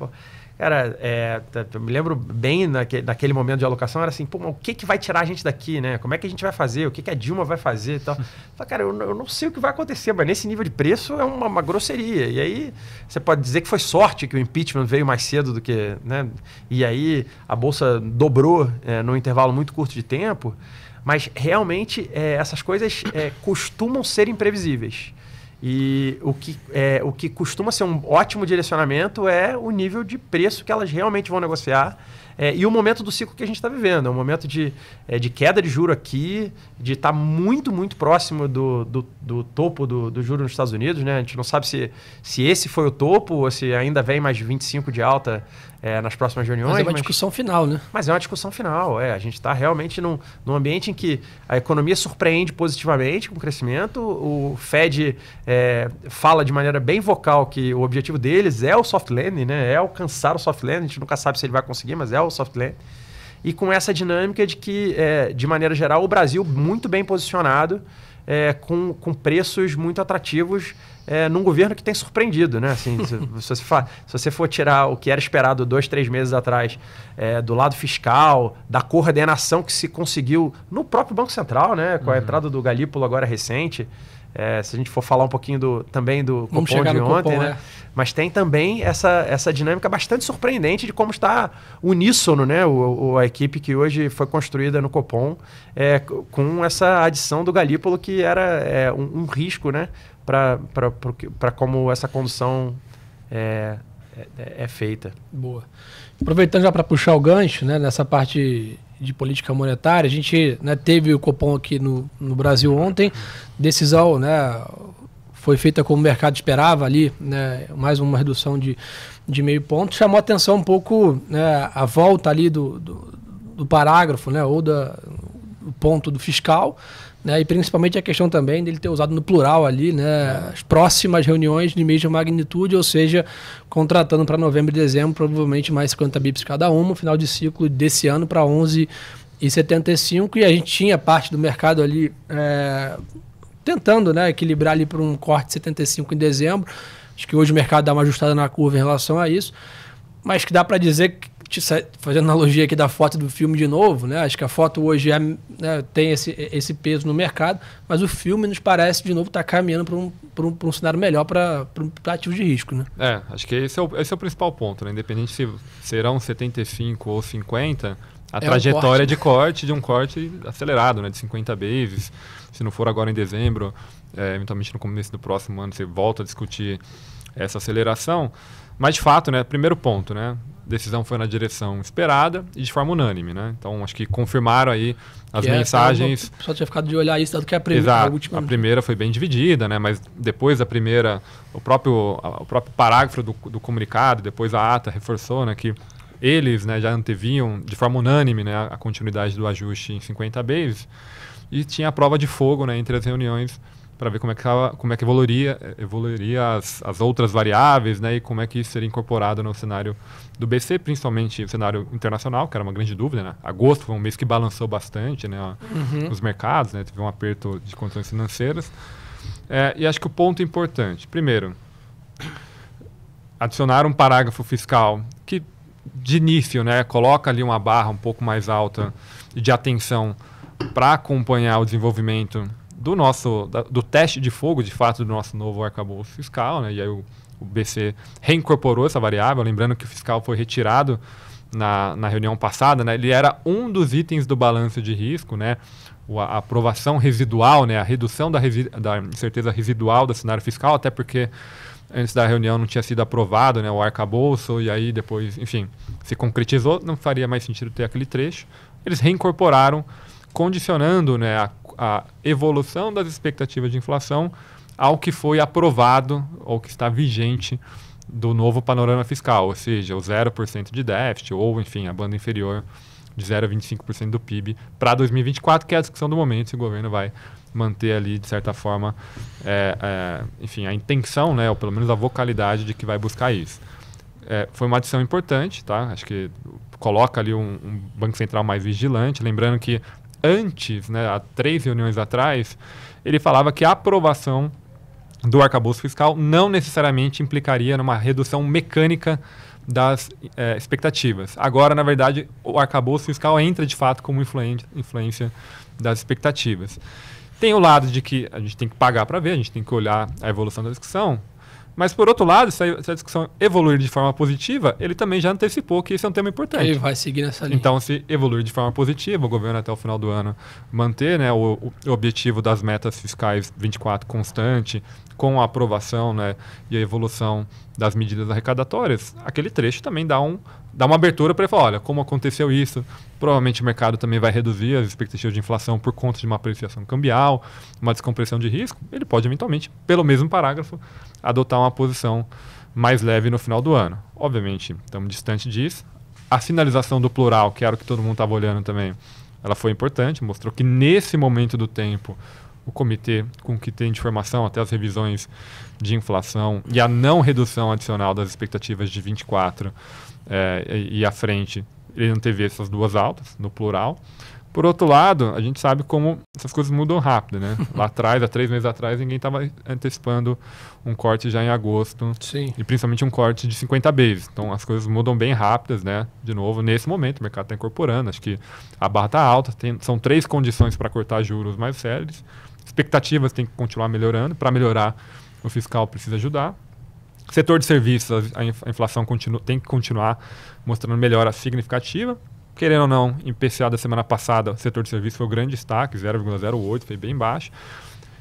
era, é, tá, eu me lembro bem naquele, naquele, momento de alocação, era assim, pô, o que, que vai tirar a gente daqui, né? Como é que a gente vai fazer? O que, que a Dilma vai fazer e tal? [LAUGHS] Eu falei, cara, eu, eu, não sei o que vai acontecer, mas nesse nível de preço é uma, uma, grosseria. E aí você pode dizer que foi sorte que o impeachment veio mais cedo do que. Né? E aí a Bolsa dobrou é, num intervalo muito curto de tempo. Mas realmente é, essas coisas é, costumam ser imprevisíveis. E o que, é, o que costuma ser um ótimo direcionamento é o nível de preço que elas realmente vão negociar é, e o momento do ciclo que a gente está vivendo. É um momento de, é, de queda de juro aqui, de estar tá muito, muito próximo do, do, do, topo do, do juro nos Estados Unidos. Né? A gente não sabe se, se esse foi o topo ou se ainda vem mais de 25 de alta é, nas próximas reuniões. Mas é uma mas, discussão final, né? Mas é uma discussão final. É, a gente está realmente num, num ambiente em que a economia surpreende positivamente com o crescimento, o Fed é, fala de maneira bem vocal que o objetivo deles é o soft landing, né? é alcançar o soft landing. A gente nunca sabe se ele vai conseguir, mas é o soft landing e com essa dinâmica de que, é, de maneira geral, o Brasil muito bem posicionado, é, com, com preços muito atrativos é, num governo que tem surpreendido, né? Assim, se, [LAUGHS] se, você fa, se, você for tirar o que era esperado dois, três meses atrás é, do lado fiscal, da coordenação que se conseguiu no próprio Banco Central, né? Com a uhum. entrada do Galípolo agora recente. É, se a gente for falar um pouquinho do, também do Vamos Copom de ontem, né? É. Mas tem também essa, essa dinâmica bastante surpreendente de como está uníssono, né? O, o a equipe que hoje foi construída no Copom é, com essa adição do Galípolo que era é, um, um, risco, né? para como essa condução é, é, é, é, feita. Boa. Aproveitando já para puxar o gancho, né, nessa parte de política monetária, a gente né, teve o Copom aqui no, no Brasil ontem, decisão né, foi feita como o mercado esperava ali, né, mais uma redução de, de meio ponto, chamou atenção um pouco né, a volta ali do, do, do parágrafo, né, ou da, do ponto do fiscal, né? E principalmente a questão também dele ter usado no plural ali, né? As próximas reuniões de mesma magnitude, ou seja, contratando para novembro e dezembro, provavelmente mais 50 bips cada uma, final de ciclo desse ano para 11,75. e e a gente tinha parte do mercado ali é, tentando né, equilibrar ali para um corte de 75 em dezembro. Acho que hoje o mercado dá uma ajustada na curva em relação a isso, mas que dá para dizer que fazendo analogia aqui da foto do filme de novo, né? Acho que a foto hoje é, né, tem esse, esse peso no mercado, mas o filme nos parece, de novo, estar tá caminhando para um, um, um cenário melhor para ativos de risco, né? É, acho que esse é o, esse é o principal ponto, né? Independente se serão 75 ou 50, a é trajetória um corte, de né? corte, de um corte acelerado, né? De 50 bases. Se não for agora em dezembro, é, eventualmente no começo do próximo ano, você volta a discutir essa aceleração. Mas de fato, né? Primeiro ponto, né? decisão foi na direção esperada e de forma unânime, né? Então acho que confirmaram aí as que é mensagens. É, só tinha ficado de olhar isso, dado que a primeira, Exato. a última. A primeira foi bem dividida, né? Mas depois da primeira, o próprio, o próprio parágrafo do, do comunicado, depois a ata reforçou, né, que eles, né, já anteviam de forma unânime, né, a continuidade do ajuste em 50 bases e tinha a prova de fogo, né, entre as reuniões para ver como é que, ela, como é que evoluiria, evoluiria as, as outras variáveis né, e como é que isso seria incorporado no cenário do BC, principalmente o cenário internacional, que era uma grande dúvida. Né? Agosto foi um mês que balançou bastante né, uhum. os mercados, né, teve um aperto de condições financeiras. É, e acho que o ponto importante, primeiro, adicionar um parágrafo fiscal que, de início, né, coloca ali uma barra um pouco mais alta de atenção para acompanhar o desenvolvimento do nosso da, do teste de fogo, de fato, do nosso novo arcabouço fiscal, né? E aí o, o BC reincorporou essa variável, lembrando que o fiscal foi retirado na, na reunião passada, né? Ele era um dos itens do balanço de risco, né? O, a aprovação residual, né? A redução da, resi da incerteza residual do cenário fiscal, até porque antes da reunião não tinha sido aprovado, né? O arcabouço, e aí depois, enfim, se concretizou, não faria mais sentido ter aquele trecho. Eles reincorporaram, condicionando, né? A a evolução das expectativas de inflação ao que foi aprovado ou que está vigente do novo panorama fiscal, ou seja, o 0% de déficit ou, enfim, a banda inferior de 0,25% a do PIB para 2024, que é a discussão do momento, se o governo vai manter ali, de certa forma, é, é, enfim, a intenção, né, ou pelo menos a vocalidade de que vai buscar isso. É, foi uma adição importante, tá? Acho que coloca ali um, um Banco Central mais vigilante, lembrando que antes, né, há três reuniões atrás, ele falava que a aprovação do arcabouço fiscal não necessariamente implicaria numa redução mecânica das é, expectativas. Agora, na verdade, o arcabouço fiscal entra de fato como influência das expectativas. Tem o lado de que a gente tem que pagar para ver, a gente tem que olhar a evolução da discussão, mas, por outro lado, se a discussão evoluir de forma positiva, ele também já antecipou que isso é um tema importante. Ele vai seguir nessa linha. Então, se evoluir de forma positiva, o governo até o final do ano manter né, o, o objetivo das metas fiscais 24 constante, com a aprovação né, e a evolução das medidas arrecadatórias, aquele trecho também dá um, dar uma abertura para ele falar, olha, como aconteceu isso, provavelmente o mercado também vai reduzir as expectativas de inflação por conta de uma apreciação cambial, uma descompressão de risco, ele pode eventualmente, pelo mesmo parágrafo, adotar uma posição mais leve no final do ano. Obviamente, estamos distante disso. A sinalização do plural, que era o que todo mundo estava olhando também, ela foi importante, mostrou que nesse momento do tempo o comitê com que tem de até as revisões de inflação e a não redução adicional das expectativas de 24 é, e à frente, ele não teve essas duas altas, no plural. Por outro lado, a gente sabe como essas coisas mudam rápido, né? [LAUGHS] Lá atrás, há três meses atrás, ninguém estava antecipando um corte já em agosto. Sim. E principalmente um corte de 50 bases. Então as coisas mudam bem rápidas, né? De novo, nesse momento, o mercado está incorporando. Acho que a barra está alta. Tem, são três condições para cortar juros mais sérios. Expectativas têm que continuar melhorando. Para melhorar, o fiscal precisa ajudar. Setor de serviços, a inflação continua, tem que continuar mostrando melhora significativa. Querendo ou não, em PCA da semana passada, o setor de serviços foi o grande destaque, 0,08, foi bem baixo.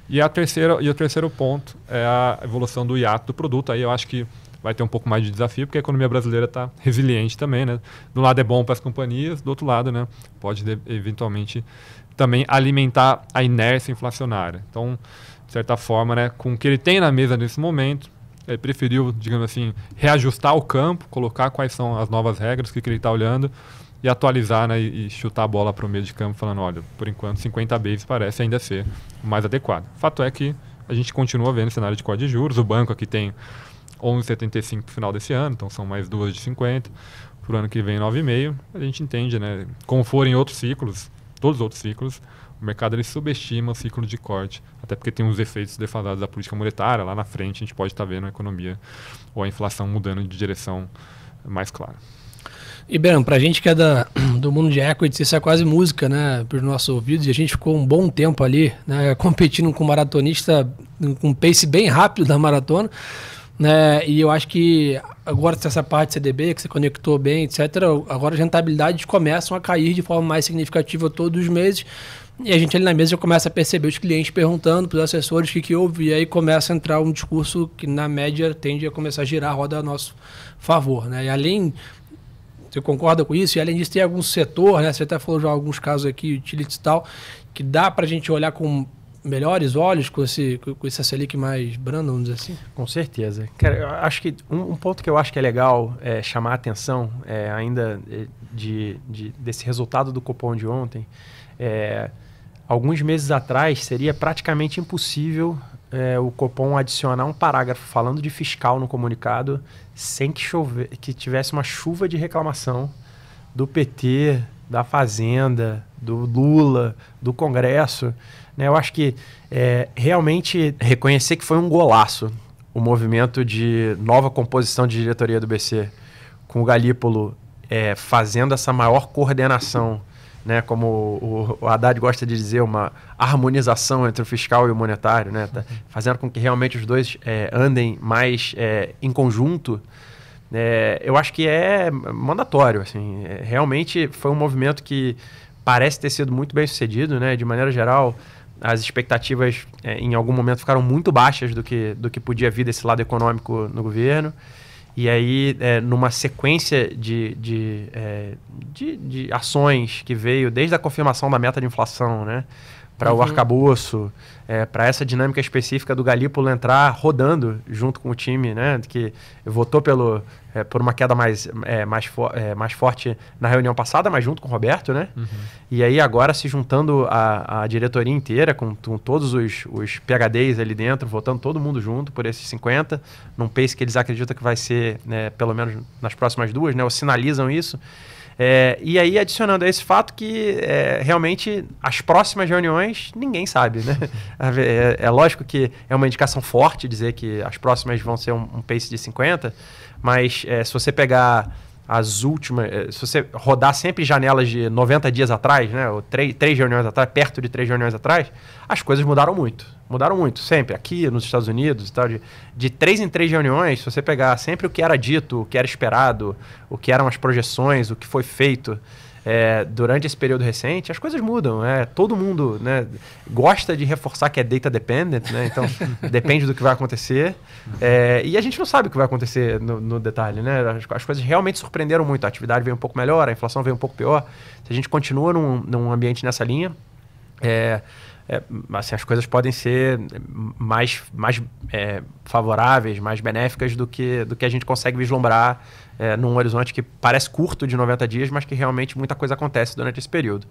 E, a terceira, e o terceiro ponto é a evolução do hiato do produto. Aí eu acho que vai ter um pouco mais de desafio, porque a economia brasileira está resiliente também, né? De um lado é bom para as companhias, do outro lado, né, pode eventualmente também alimentar a inércia inflacionária. Então, de certa forma, né, com o que ele tem na mesa nesse momento, é, preferiu, digamos assim, reajustar o campo, colocar quais são as novas regras que, que ele está olhando e atualizar né, e, chutar a bola para o meio de campo, falando: olha, por enquanto 50 bases parece ainda ser o mais adequado. Fato é que a gente continua vendo cenário de corte de juros, o banco aqui tem 11,75 final desse ano, então são mais duas de 50. Para o ano que vem, 9,5. A gente entende, né? Como forem outros ciclos, todos os outros ciclos, o mercado ele subestima o ciclo de corte, até porque tem os efeitos defasados da política monetária, lá na frente a gente pode estar tá vendo a economia ou a inflação mudando de direção mais clara. E para a gente que é da, [CLEARS THROAT] do mundo de equities, isso é quase música, né, para os nossos ouvidos, e a gente ficou um bom tempo ali, né, [LAUGHS] competindo com um maratonista com um pace bem rápido da maratona, né, e eu acho que agora essa parte CDB que você conectou bem, etc, agora as rentabilidades começam a cair de forma mais significativa todos os meses, e a gente ali na mesa já começa a perceber os clientes perguntando para os assessores o que, que houve, e aí começa a entrar um discurso que, na média, tende a começar a girar a roda a nosso favor. Né? E além você concorda com isso? E além disso, tem algum setor, né? Você até falou já alguns casos aqui, utilities e tal, que dá para a gente olhar com melhores olhos com esse, com esse Selic mais brando, vamos dizer assim? Com certeza. Cara, eu acho que um, um ponto que eu acho que é legal é, chamar a atenção é, ainda é, de, de, desse resultado do cupom de ontem é alguns meses atrás seria praticamente impossível é, o Copom adicionar um parágrafo falando de fiscal no comunicado sem que, chover, que tivesse uma chuva de reclamação do PT, da Fazenda, do Lula, do Congresso. Né? Eu acho que é, realmente reconhecer que foi um golaço o movimento de nova composição de diretoria do BC, com o Galípolo é, fazendo essa maior coordenação né, como o Haddad gosta de dizer, uma harmonização entre o fiscal e o monetário, né, tá fazendo com que realmente os dois é, andem mais é, em conjunto, é, eu acho que é mandatório. Assim, é, realmente foi um movimento que parece ter sido muito bem sucedido, né, de maneira geral. As expectativas é, em algum momento ficaram muito baixas do que, do que podia vir desse lado econômico no governo. E aí, é, numa sequência de, de, é, de, de ações que veio desde a confirmação da meta de inflação, né? para uhum. o arcabouço, é, para essa dinâmica específica do Galípolo entrar rodando junto com o time, né, que votou pelo, é, por uma queda mais, é, mais, é, mais forte na reunião passada, mas junto com o Roberto, né? Uhum. E aí agora se juntando a, a diretoria inteira, com, com, todos os, os PHDs ali dentro, votando todo mundo junto por esses 50, num pace que eles acreditam que vai ser, né, pelo menos nas próximas duas, né, ou sinalizam isso. É, e aí, adicionando a esse fato que é, realmente as próximas reuniões ninguém sabe, né? [LAUGHS] É, é, lógico que é uma indicação forte dizer que as próximas vão ser um, um pace de 50, mas é, se você pegar as últimas. Eh, se você rodar sempre janelas de 90 dias atrás, né? Ou três, três reuniões atrás, perto de três reuniões atrás, as coisas mudaram muito. Mudaram muito, sempre. Aqui nos Estados Unidos e tal. De, de três em três reuniões, se você pegar sempre o que era dito, o que era esperado, o que eram as projeções, o que foi feito é, durante esse período recente, as coisas mudam. Né? Todo mundo né, gosta de reforçar que é data dependent, né? então [LAUGHS] depende do que vai acontecer. É, e a gente não sabe o que vai acontecer no, no detalhe. Né? As, as, coisas realmente surpreenderam muito. A atividade veio um pouco melhor, a inflação veio um pouco pior. Se a gente continua num, num ambiente nessa linha, é, é, assim, as coisas podem ser mais, mais é, favoráveis, mais benéficas do que, do que a gente consegue vislumbrar é, num horizonte que parece curto de 90 dias, mas que realmente muita coisa acontece durante esse período.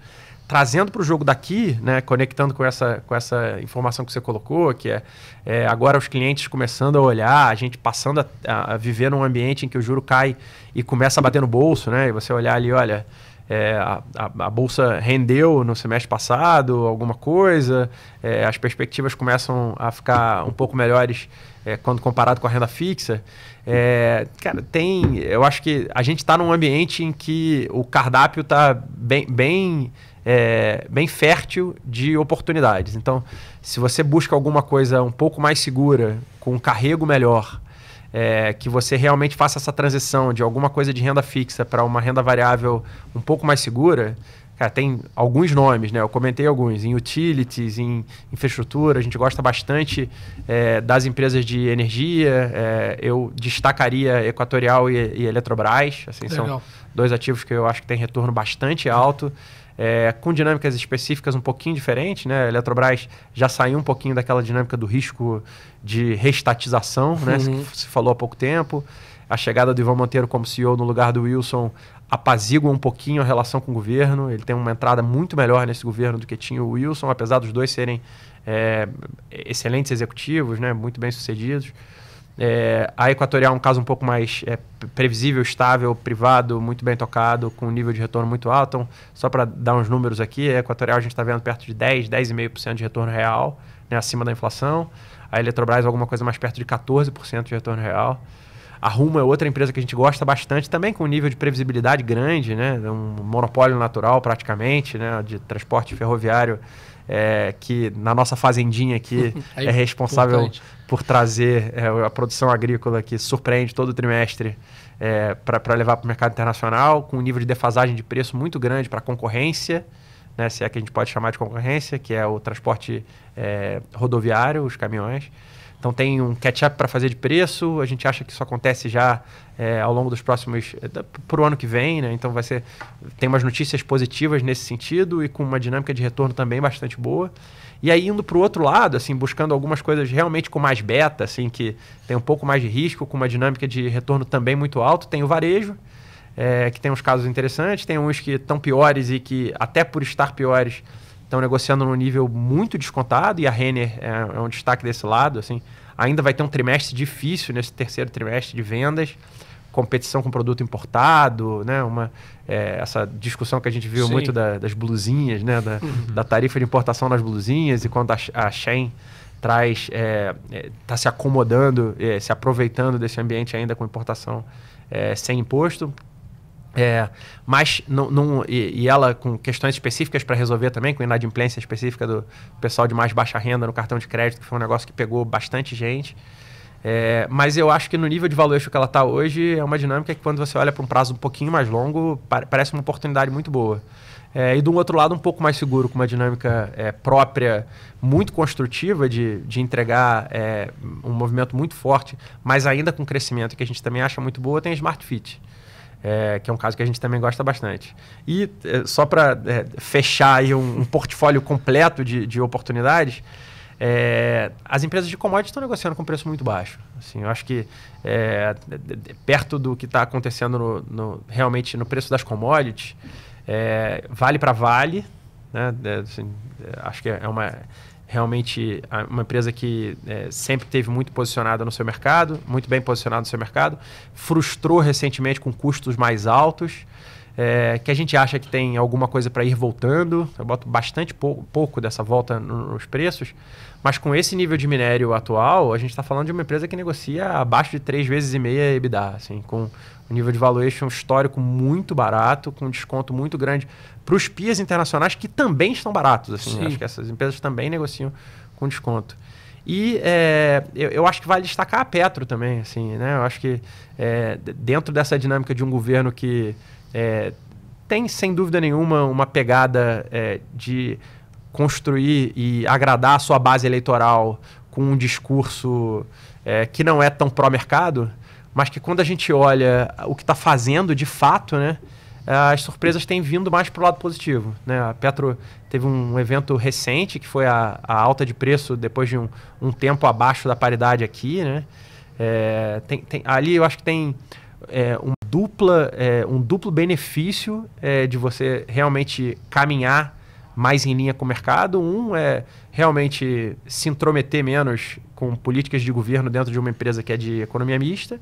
Trazendo para o jogo daqui, né, conectando com essa, com essa informação que você colocou, que é, é agora os clientes começando a olhar, a gente passando a, a, viver num ambiente em que o juro cai e começa a bater no bolso, né? E você olhar ali, olha, é, a, a, bolsa rendeu no semestre passado alguma coisa, é, as perspectivas começam a ficar um pouco melhores é, quando comparado com a renda fixa. É, cara, tem. Eu acho que a gente está num ambiente em que o cardápio está bem, bem, é, bem fértil de oportunidades. Então, se você busca alguma coisa um pouco mais segura, com um carrego melhor é, que você realmente faça essa transição de alguma coisa de renda fixa para uma renda variável um pouco mais segura, Cara, tem alguns nomes, né? Eu comentei alguns. Em utilities, em infraestrutura, a gente gosta bastante é, das empresas de energia. É, eu destacaria Equatorial e, e Eletrobras. Assim, Legal. são dois ativos que eu acho que tem retorno bastante alto. É é, com dinâmicas específicas um pouquinho diferentes. Né? A Eletrobras já saiu um pouquinho daquela dinâmica do risco de restatização, né? Uhum. que se falou há pouco tempo. A chegada do Ivan Monteiro como CEO no lugar do Wilson apazigua um pouquinho a relação com o governo. Ele tem uma entrada muito melhor nesse governo do que tinha o Wilson, apesar dos dois serem é, excelentes executivos, né? muito bem sucedidos. É, a Equatorial é um caso um pouco mais é, previsível, estável, privado, muito bem tocado, com um nível de retorno muito alto. Então, só para dar uns números aqui, a Equatorial a gente está vendo perto de 10, 10,5% de retorno real, né, acima da inflação. A Eletrobras alguma coisa mais perto de 14% de retorno real. A Rumo é outra empresa que a gente gosta bastante, também com um nível de previsibilidade grande, né? É um monopólio natural praticamente, né? de transporte ferroviário, é, que na nossa fazendinha aqui é, [LAUGHS] é responsável importante por trazer é, a produção agrícola que surpreende todo trimestre é, para levar para o mercado internacional, com um nível de defasagem de preço muito grande para a concorrência, né, se é que a gente pode chamar de concorrência, que é o transporte é, rodoviário, os caminhões. Então tem um catch-up para fazer de preço, a gente acha que isso acontece já é, ao longo dos próximos. para é, o ano que vem, né? Então vai ser. Tem umas notícias positivas nesse sentido e com uma dinâmica de retorno também bastante boa. E aí indo para o outro lado, assim, buscando algumas coisas realmente com mais beta, assim, que tem um pouco mais de risco, com uma dinâmica de retorno também muito alto, tem o varejo, é, que tem uns casos interessantes, tem uns que estão piores e que até por estar piores estão negociando num nível muito descontado e a Renner é, é um destaque desse lado, assim, ainda vai ter um trimestre difícil nesse terceiro trimestre de vendas competição com produto importado, né? Uma, é, essa discussão que a gente viu Sim. muito da, das blusinhas, né? Da, uhum. da, tarifa de importação nas blusinhas e quando a, a traz está é, é tá se acomodando, é, se aproveitando desse ambiente ainda com importação é, sem imposto. É, mas não, não e, e, ela com questões específicas para resolver também, com inadimplência específica do pessoal de mais baixa renda no cartão de crédito, que foi um negócio que pegou bastante gente. É, mas eu acho que no nível de valuation que ela está hoje, é uma dinâmica que quando você olha para um prazo um pouquinho mais longo, parece uma oportunidade muito boa. É, e do outro lado, um pouco mais seguro, com uma dinâmica é, própria, muito construtiva, de, de entregar é, um movimento muito forte, mas ainda com crescimento, que a gente também acha muito boa, tem a Smart Fit. É, que é um caso que a gente também gosta bastante. E é, só para é, fechar aí um, um portfólio completo de, de oportunidades, é, as empresas de commodities estão negociando com preço muito baixo. Assim, eu acho que é, perto do que está acontecendo no, no, realmente no preço das commodities, é, vale para vale. Né? É, assim, é, acho que é uma realmente uma empresa que é, sempre teve muito posicionada no seu mercado, muito bem posicionada no seu mercado, frustrou recentemente com custos mais altos é, que a gente acha que tem alguma coisa para ir voltando. Eu boto bastante pou, pouco dessa volta nos preços, mas com esse nível de minério atual, a gente está falando de uma empresa que negocia abaixo de três vezes e meia EBITDA, assim, com um nível de valuation histórico muito barato, com um desconto muito grande para os PIAs internacionais que também estão baratos. Assim, acho que essas empresas também negociam com desconto. E é, eu, eu, acho que vale destacar a Petro também, assim, né? Eu acho que é, dentro dessa dinâmica de um governo que é, tem, sem dúvida nenhuma, uma pegada é, de construir e agradar a sua base eleitoral com um discurso é, que não é tão pró-mercado, mas que quando a gente olha o que está fazendo de fato, né, as surpresas têm vindo mais para o lado positivo. Né? A Petro teve um evento recente, que foi a, a alta de preço depois de um, um, tempo abaixo da paridade aqui. Né? É, tem, tem, ali eu acho que tem é, uma dupla, é, um duplo benefício é, de você realmente caminhar mais em linha com o mercado. Um é realmente se intrometer menos com políticas de governo dentro de uma empresa que é de economia mista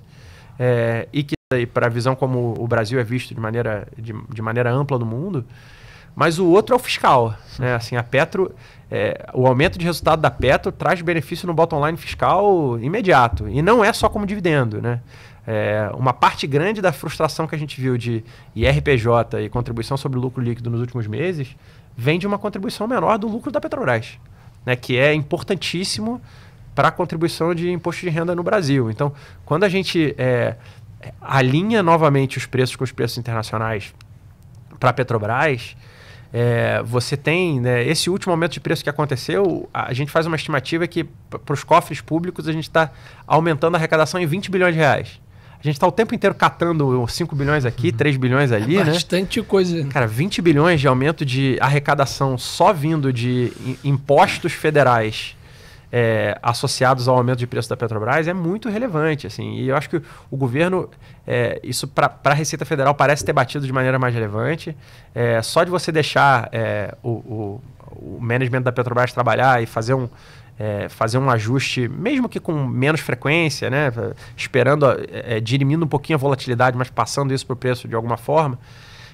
é, e que, para a visão como o Brasil é visto de maneira, de, de maneira ampla no mundo, mas o outro é o fiscal. Né? Assim, a Petro, é, o aumento de resultado da Petro traz benefício no bottom line fiscal imediato. E não é só como dividendo. Né? É, uma parte grande da frustração que a gente viu de IRPJ e contribuição sobre lucro líquido nos últimos meses vem de uma contribuição menor do lucro da Petrobras, né, que é importantíssimo para a contribuição de imposto de renda no Brasil. Então, quando a gente é, alinha novamente os preços com os preços internacionais para a Petrobras, é, você tem né, esse último aumento de preço que aconteceu, a gente faz uma estimativa que para os cofres públicos a gente está aumentando a arrecadação em 20 bilhões de reais. A gente está o tempo inteiro catando 5 bilhões aqui, uhum. 3 bilhões é ali, é bastante né? coisa. Cara, 20 bilhões de aumento de arrecadação só vindo de impostos federais é, associados ao aumento de preço da Petrobras é muito relevante. assim. E eu acho que o governo, é, isso para a Receita Federal parece ter batido de maneira mais relevante. É, só de você deixar é, o, o, o management da Petrobras trabalhar e fazer um é, fazer um ajuste, mesmo que com menos frequência, né? esperando, é, é dirimindo um pouquinho a volatilidade, mas passando isso para o preço de alguma forma,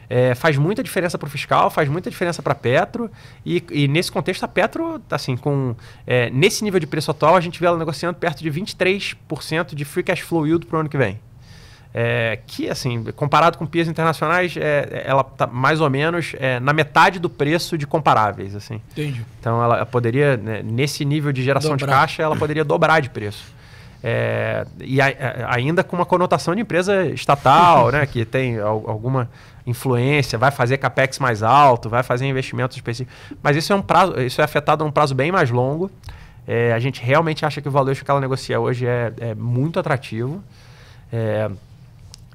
é, faz muita diferença para o fiscal, faz muita diferença para a Petro, e, e, nesse contexto a Petro, assim, com, é, nesse nível de preço atual, a gente vê ela negociando perto de 23% de free cash flow yield para o ano que vem. É, que, assim, comparado com peers internacionais, é, ela está mais ou menos é, na metade do preço de comparáveis, assim. Entendi. Então, ela poderia, né, nesse nível de geração dobrar. de caixa, ela poderia dobrar de preço. É, e a, a, ainda com uma conotação de empresa estatal, né, que tem alguma influência, vai fazer capex mais alto, vai fazer investimentos específicos. Mas isso é um prazo, isso é afetado a um prazo bem mais longo. É, a gente realmente acha que o valor que ela negocia hoje é, é muito atrativo.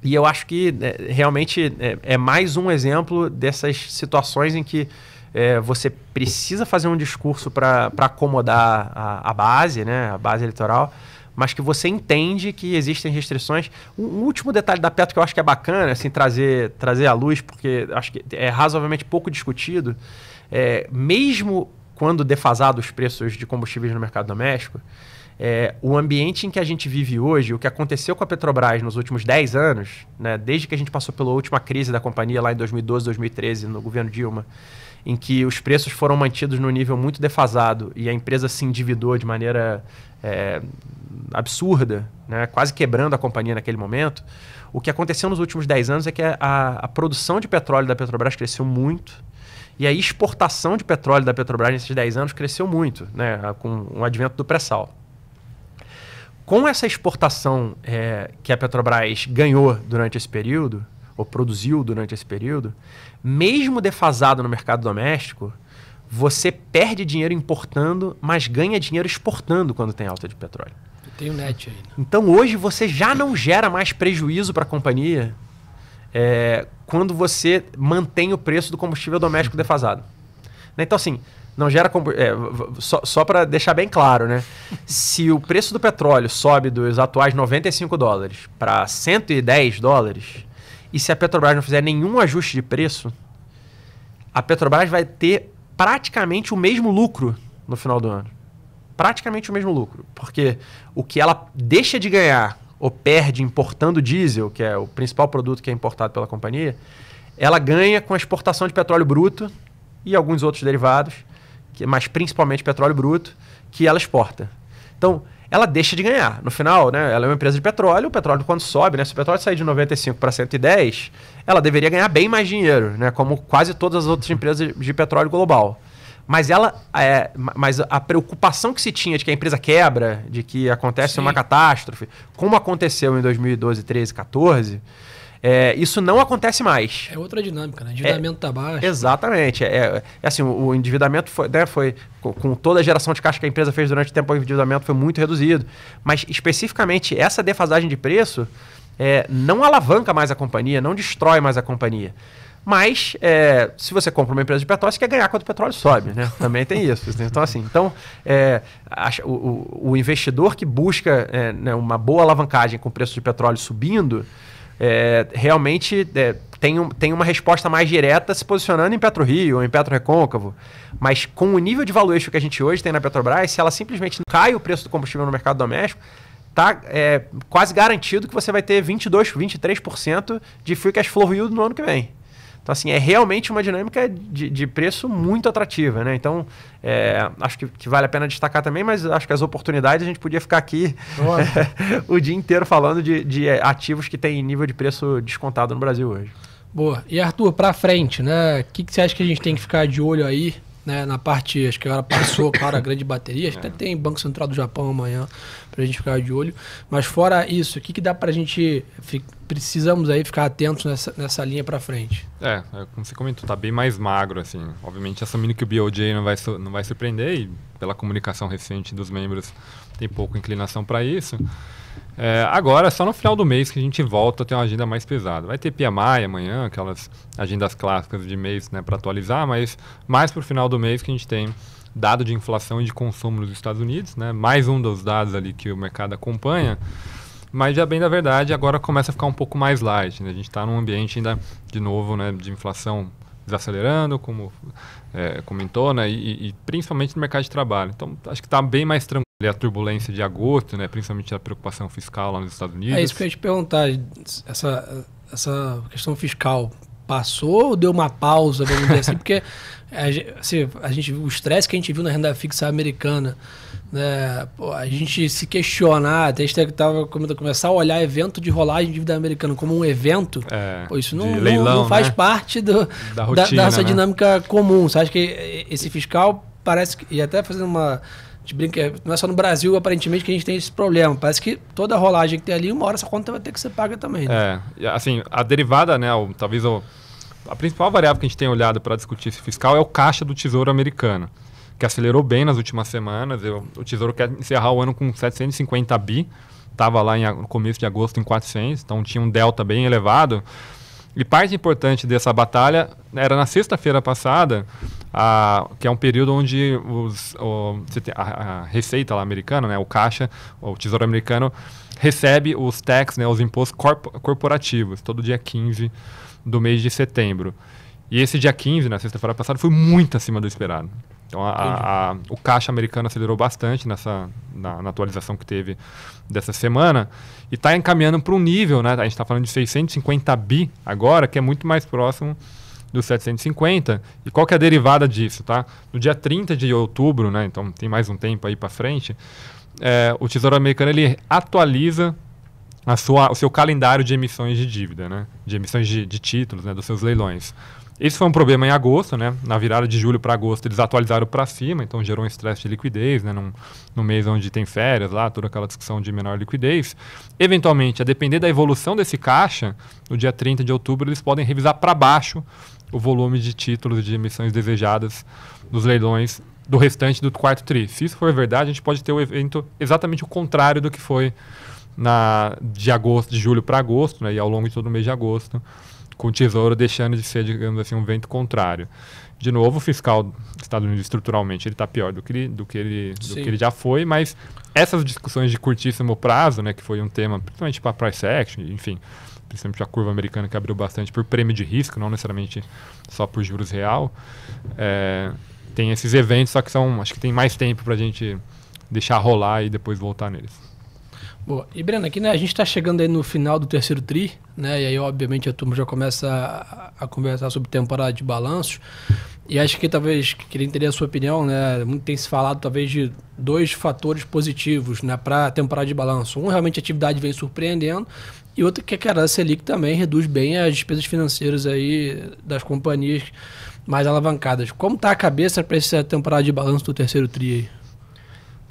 E eu acho que né, realmente é, é, mais um exemplo dessas situações em que é, você precisa fazer um discurso para acomodar a, a, base, né, a base eleitoral, mas que você entende que existem restrições. Um, um último detalhe da Petro que eu acho que é bacana assim, trazer, trazer à luz, porque acho que é razoavelmente pouco discutido, é, mesmo quando defasados os preços de combustíveis no mercado doméstico, é, o ambiente em que a gente vive hoje, o que aconteceu com a Petrobras nos últimos 10 anos, né, desde que a gente passou pela última crise da companhia lá em 2012, 2013, no governo Dilma, em que os preços foram mantidos no nível muito defasado e a empresa se endividou de maneira é, absurda, né, quase quebrando a companhia naquele momento, o que aconteceu nos últimos 10 anos é que a, a produção de petróleo da Petrobras cresceu muito. E a exportação de petróleo da Petrobras nesses 10 anos cresceu muito, né, com o advento do pré-sal com essa exportação é, que a Petrobras ganhou durante esse período, ou produziu durante esse período, mesmo defasado no mercado doméstico, você perde dinheiro importando, mas ganha dinheiro exportando quando tem alta de petróleo. Eu tenho net ainda. Né? Então hoje você já não gera mais prejuízo para a companhia é, quando você mantém o preço do combustível doméstico defasado. Né? Então, assim, não gera. É, só só para deixar bem claro, né? Se o preço do petróleo sobe dos atuais 95 dólares para 110 dólares, e se a Petrobras não fizer nenhum ajuste de preço, a Petrobras vai ter praticamente o mesmo lucro no final do ano. Praticamente o mesmo lucro. Porque o que ela deixa de ganhar ou perde importando diesel, que é o principal produto que é importado pela companhia, ela ganha com a exportação de petróleo bruto e alguns outros derivados mas principalmente petróleo bruto, que ela exporta. Então, ela deixa de ganhar. No final, né, ela é uma empresa de petróleo, o petróleo quando sobe, né, se o petróleo sair de 95 para 110, ela deveria ganhar bem mais dinheiro, né, como quase todas as outras empresas de petróleo global. Mas ela é, mas a preocupação que se tinha de que a empresa quebra, de que acontece Sim. uma catástrofe, como aconteceu em 2012, 13, 14, é, isso não acontece mais. É outra dinâmica, né? Endividamento está é, tá baixo. Exatamente. É, é, é assim, o, endividamento foi, né, foi com toda a geração de caixa que a empresa fez durante o tempo, o endividamento foi muito reduzido. Mas especificamente essa defasagem de preço é, não alavanca mais a companhia, não destrói mais a companhia. Mas é, se você compra uma empresa de petróleo, você quer ganhar quando o petróleo sobe, né? [LAUGHS] Também tem isso. Então, assim, então, é, acha, o, o, investidor que busca é, né, uma boa alavancagem com o preço de petróleo subindo, é, realmente é, tem, um, tem uma resposta mais direta se posicionando em Petro Rio ou em Petro Recôncavo. Mas com o nível de valuation que a gente hoje tem na Petrobras, se ela simplesmente cai o preço do combustível no mercado doméstico, tá é, quase garantido que você vai ter 22, 23% de free cash flow yield no ano que vem. Então, assim, é realmente uma dinâmica de, de preço muito atrativa, né? Então, é, acho que, que, vale a pena destacar também, mas acho que as oportunidades a gente podia ficar aqui [LAUGHS] o dia inteiro falando de, de é, ativos que têm nível de preço descontado no Brasil hoje. Boa. E Arthur, para frente, né? O que, que você acha que a gente tem que ficar de olho aí né, na parte, acho que agora passou, claro, a grande bateria, acho que é. até tem Banco Central do Japão amanhã, para a gente ficar de olho. Mas fora isso, o que, que dá para a gente, precisamos aí ficar atentos nessa, nessa linha para frente? É, é, como você comentou, tá bem mais magro, assim. Obviamente, assumindo que o BOJ não vai, não vai surpreender, e pela comunicação recente dos membros tem pouca inclinação para isso. É, agora, só no final do mês que a gente volta a ter uma agenda mais pesada. Vai ter Pia Maia amanhã, aquelas agendas clássicas de mês né, para atualizar, mas mais para o final do mês que a gente tem dado de inflação e de consumo nos Estados Unidos, né, mais um dos dados ali que o mercado acompanha. Mas, já bem da verdade, agora começa a ficar um pouco mais light. Né? A gente está num ambiente ainda, de novo, né, de inflação desacelerando, como é, comentou, né, e, e principalmente no mercado de trabalho. Então, acho que está bem mais tranquilo a turbulência de agosto, né, principalmente a preocupação fiscal lá nos Estados Unidos. É isso que eu ia te perguntar, essa, essa questão fiscal passou ou deu uma pausa, vamos dizer assim, porque a, assim, a gente, o estresse que a gente viu na renda fixa americana, né, pô, a gente se questionar, até ah, a gente tava, começar a olhar evento de rolagem de dívida americana como um evento, é, pô, isso não, leilão, não, faz né? parte do, da, rotina, da, dessa né? dinâmica comum. Você acha que esse fiscal parece que, e até fazendo uma gente brinca, não é só no Brasil, aparentemente, que a gente tem esse problema. Parece que toda rolagem que tem ali, uma hora essa conta vai ter que ser paga também. Né? É, assim, a derivada, né, o, talvez o, a principal variável que a gente tem olhado para discutir esse fiscal é o caixa do Tesouro americano, que acelerou bem nas últimas semanas. Eu, o Tesouro quer encerrar o ano com 750 bi, estava lá em, no começo de agosto em 400, então tinha um delta bem elevado. E parte importante dessa batalha era na sexta-feira passada, a, que é um período onde os, o, a, a, receita lá americana, né, o caixa, o tesouro americano, recebe os tax, né, os impostos corp corporativos, todo dia 15 do mês de setembro. E esse dia 15, na sexta-feira passada, foi muito acima do esperado. Então a, a, o caixa americano acelerou bastante nessa, na, na atualização que teve dessa semana e está encaminhando para um nível, né? a gente está falando de 650 bi agora, que é muito mais próximo dos 750. E qual que é a derivada disso? Tá? No dia 30 de outubro, né? então tem mais um tempo aí para frente, é, o Tesouro Americano ele atualiza a sua, o seu calendário de emissões de dívida, né? de emissões de, de títulos, né? dos seus leilões. Esse foi um problema em agosto, né? Na virada de julho para agosto, eles atualizaram para cima, então gerou um estresse de liquidez, né? Num, num, mês onde tem férias lá, toda aquela discussão de menor liquidez. Eventualmente, a depender da evolução desse caixa, no dia 30 de outubro, eles podem revisar para baixo o volume de títulos de emissões desejadas nos leilões do restante do quarto tri. Se isso for verdade, a gente pode ter o um evento exatamente o contrário do que foi na, de agosto, de julho para agosto, né? E ao longo de todo o mês de agosto com o Tesouro deixando de ser, digamos assim, um vento contrário. De novo, o fiscal dos Estados Unidos, estruturalmente, ele está pior do que ele, do, que ele, do que ele já foi, mas essas discussões de curtíssimo prazo, né, que foi um tema, principalmente para price action, enfim, principalmente a curva americana que abriu bastante por prêmio de risco, não necessariamente só por juros real, é, tem esses eventos, só que são, acho que tem mais tempo para a gente deixar rolar e depois voltar neles. Bom, e Breno, aqui né, a gente está chegando aí no final do terceiro tri, né? E aí, obviamente, a turma já começa a, a conversar sobre temporada de balanços. E acho que talvez queria entender a sua opinião, né? Muito tem se falado talvez de dois fatores positivos né, para a temporada de balanço. Um, realmente a atividade vem surpreendendo, e outro que é a Selic também reduz bem as despesas financeiras aí das companhias mais alavancadas. Como está a cabeça para essa temporada de balanço do terceiro tri aí?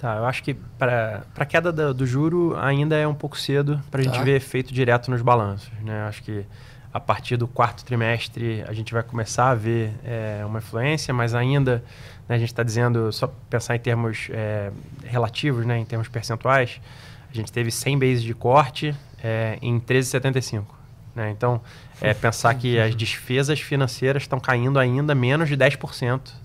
Tá, eu acho que para a queda do, do, juro ainda é um pouco cedo para a tá. gente ver efeito direto nos balanços. Né? Eu acho que a partir do quarto trimestre a gente vai começar a ver é, uma influência, mas ainda né, a gente está dizendo, só pensar em termos é, relativos, né, em termos percentuais, a gente teve 100 bases de corte é, em 13,75. Né? Então, é, pensar que as uhum. despesas financeiras estão caindo ainda menos de 10%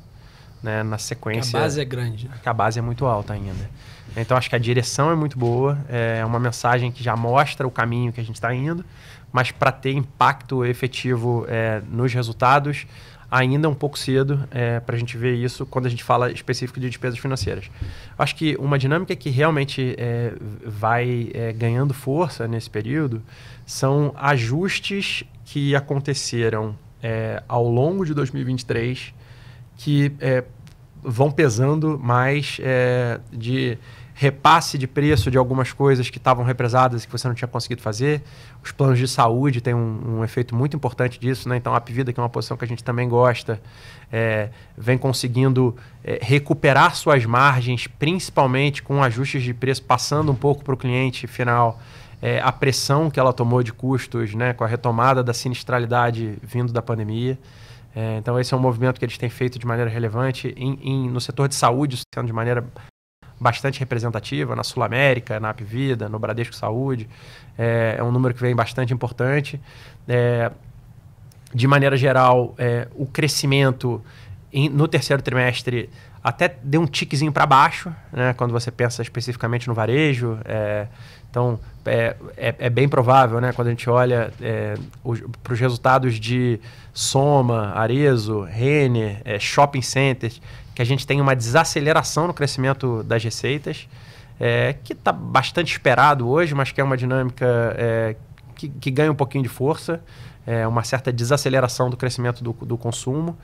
né, na sequência. A base é grande. Né? A base é muito alta ainda. Então acho que a direção é muito boa, é uma mensagem que já mostra o caminho que a gente está indo, mas para ter impacto efetivo é, nos resultados ainda é um pouco cedo é, para a gente ver isso quando a gente fala específico de despesas financeiras. Acho que uma dinâmica que realmente é, vai é, ganhando força nesse período são ajustes que aconteceram é, ao longo de 2023 que é, vão pesando mais é, de repasse de preço de algumas coisas que estavam represadas e que você não tinha conseguido fazer. Os planos de saúde têm um, um, efeito muito importante disso, né? Então a Pivida que é uma posição que a gente também gosta, é, vem conseguindo é, recuperar suas margens, principalmente com ajustes de preço, passando um pouco para o cliente final. É, a pressão que ela tomou de custos, né, com a retomada da sinistralidade vindo da pandemia. É, então, esse é um movimento que eles têm feito de maneira relevante em, em, no setor de saúde, sendo de maneira bastante representativa, na Sul América, na Apvida, no Bradesco Saúde. É, é, um número que vem bastante importante. É, de maneira geral, é, o crescimento em, no terceiro trimestre até deu um tiquezinho para baixo, né, quando você pensa especificamente no varejo é, então, é, é, é, bem provável, né? Quando a gente olha é, para os resultados de Soma, Arezo, Renner, é, shopping centers, que a gente tem uma desaceleração no crescimento das receitas, é, que está bastante esperado hoje, mas que é uma dinâmica é, que, que, ganha um pouquinho de força, uma certa desaceleração do crescimento do, do consumo.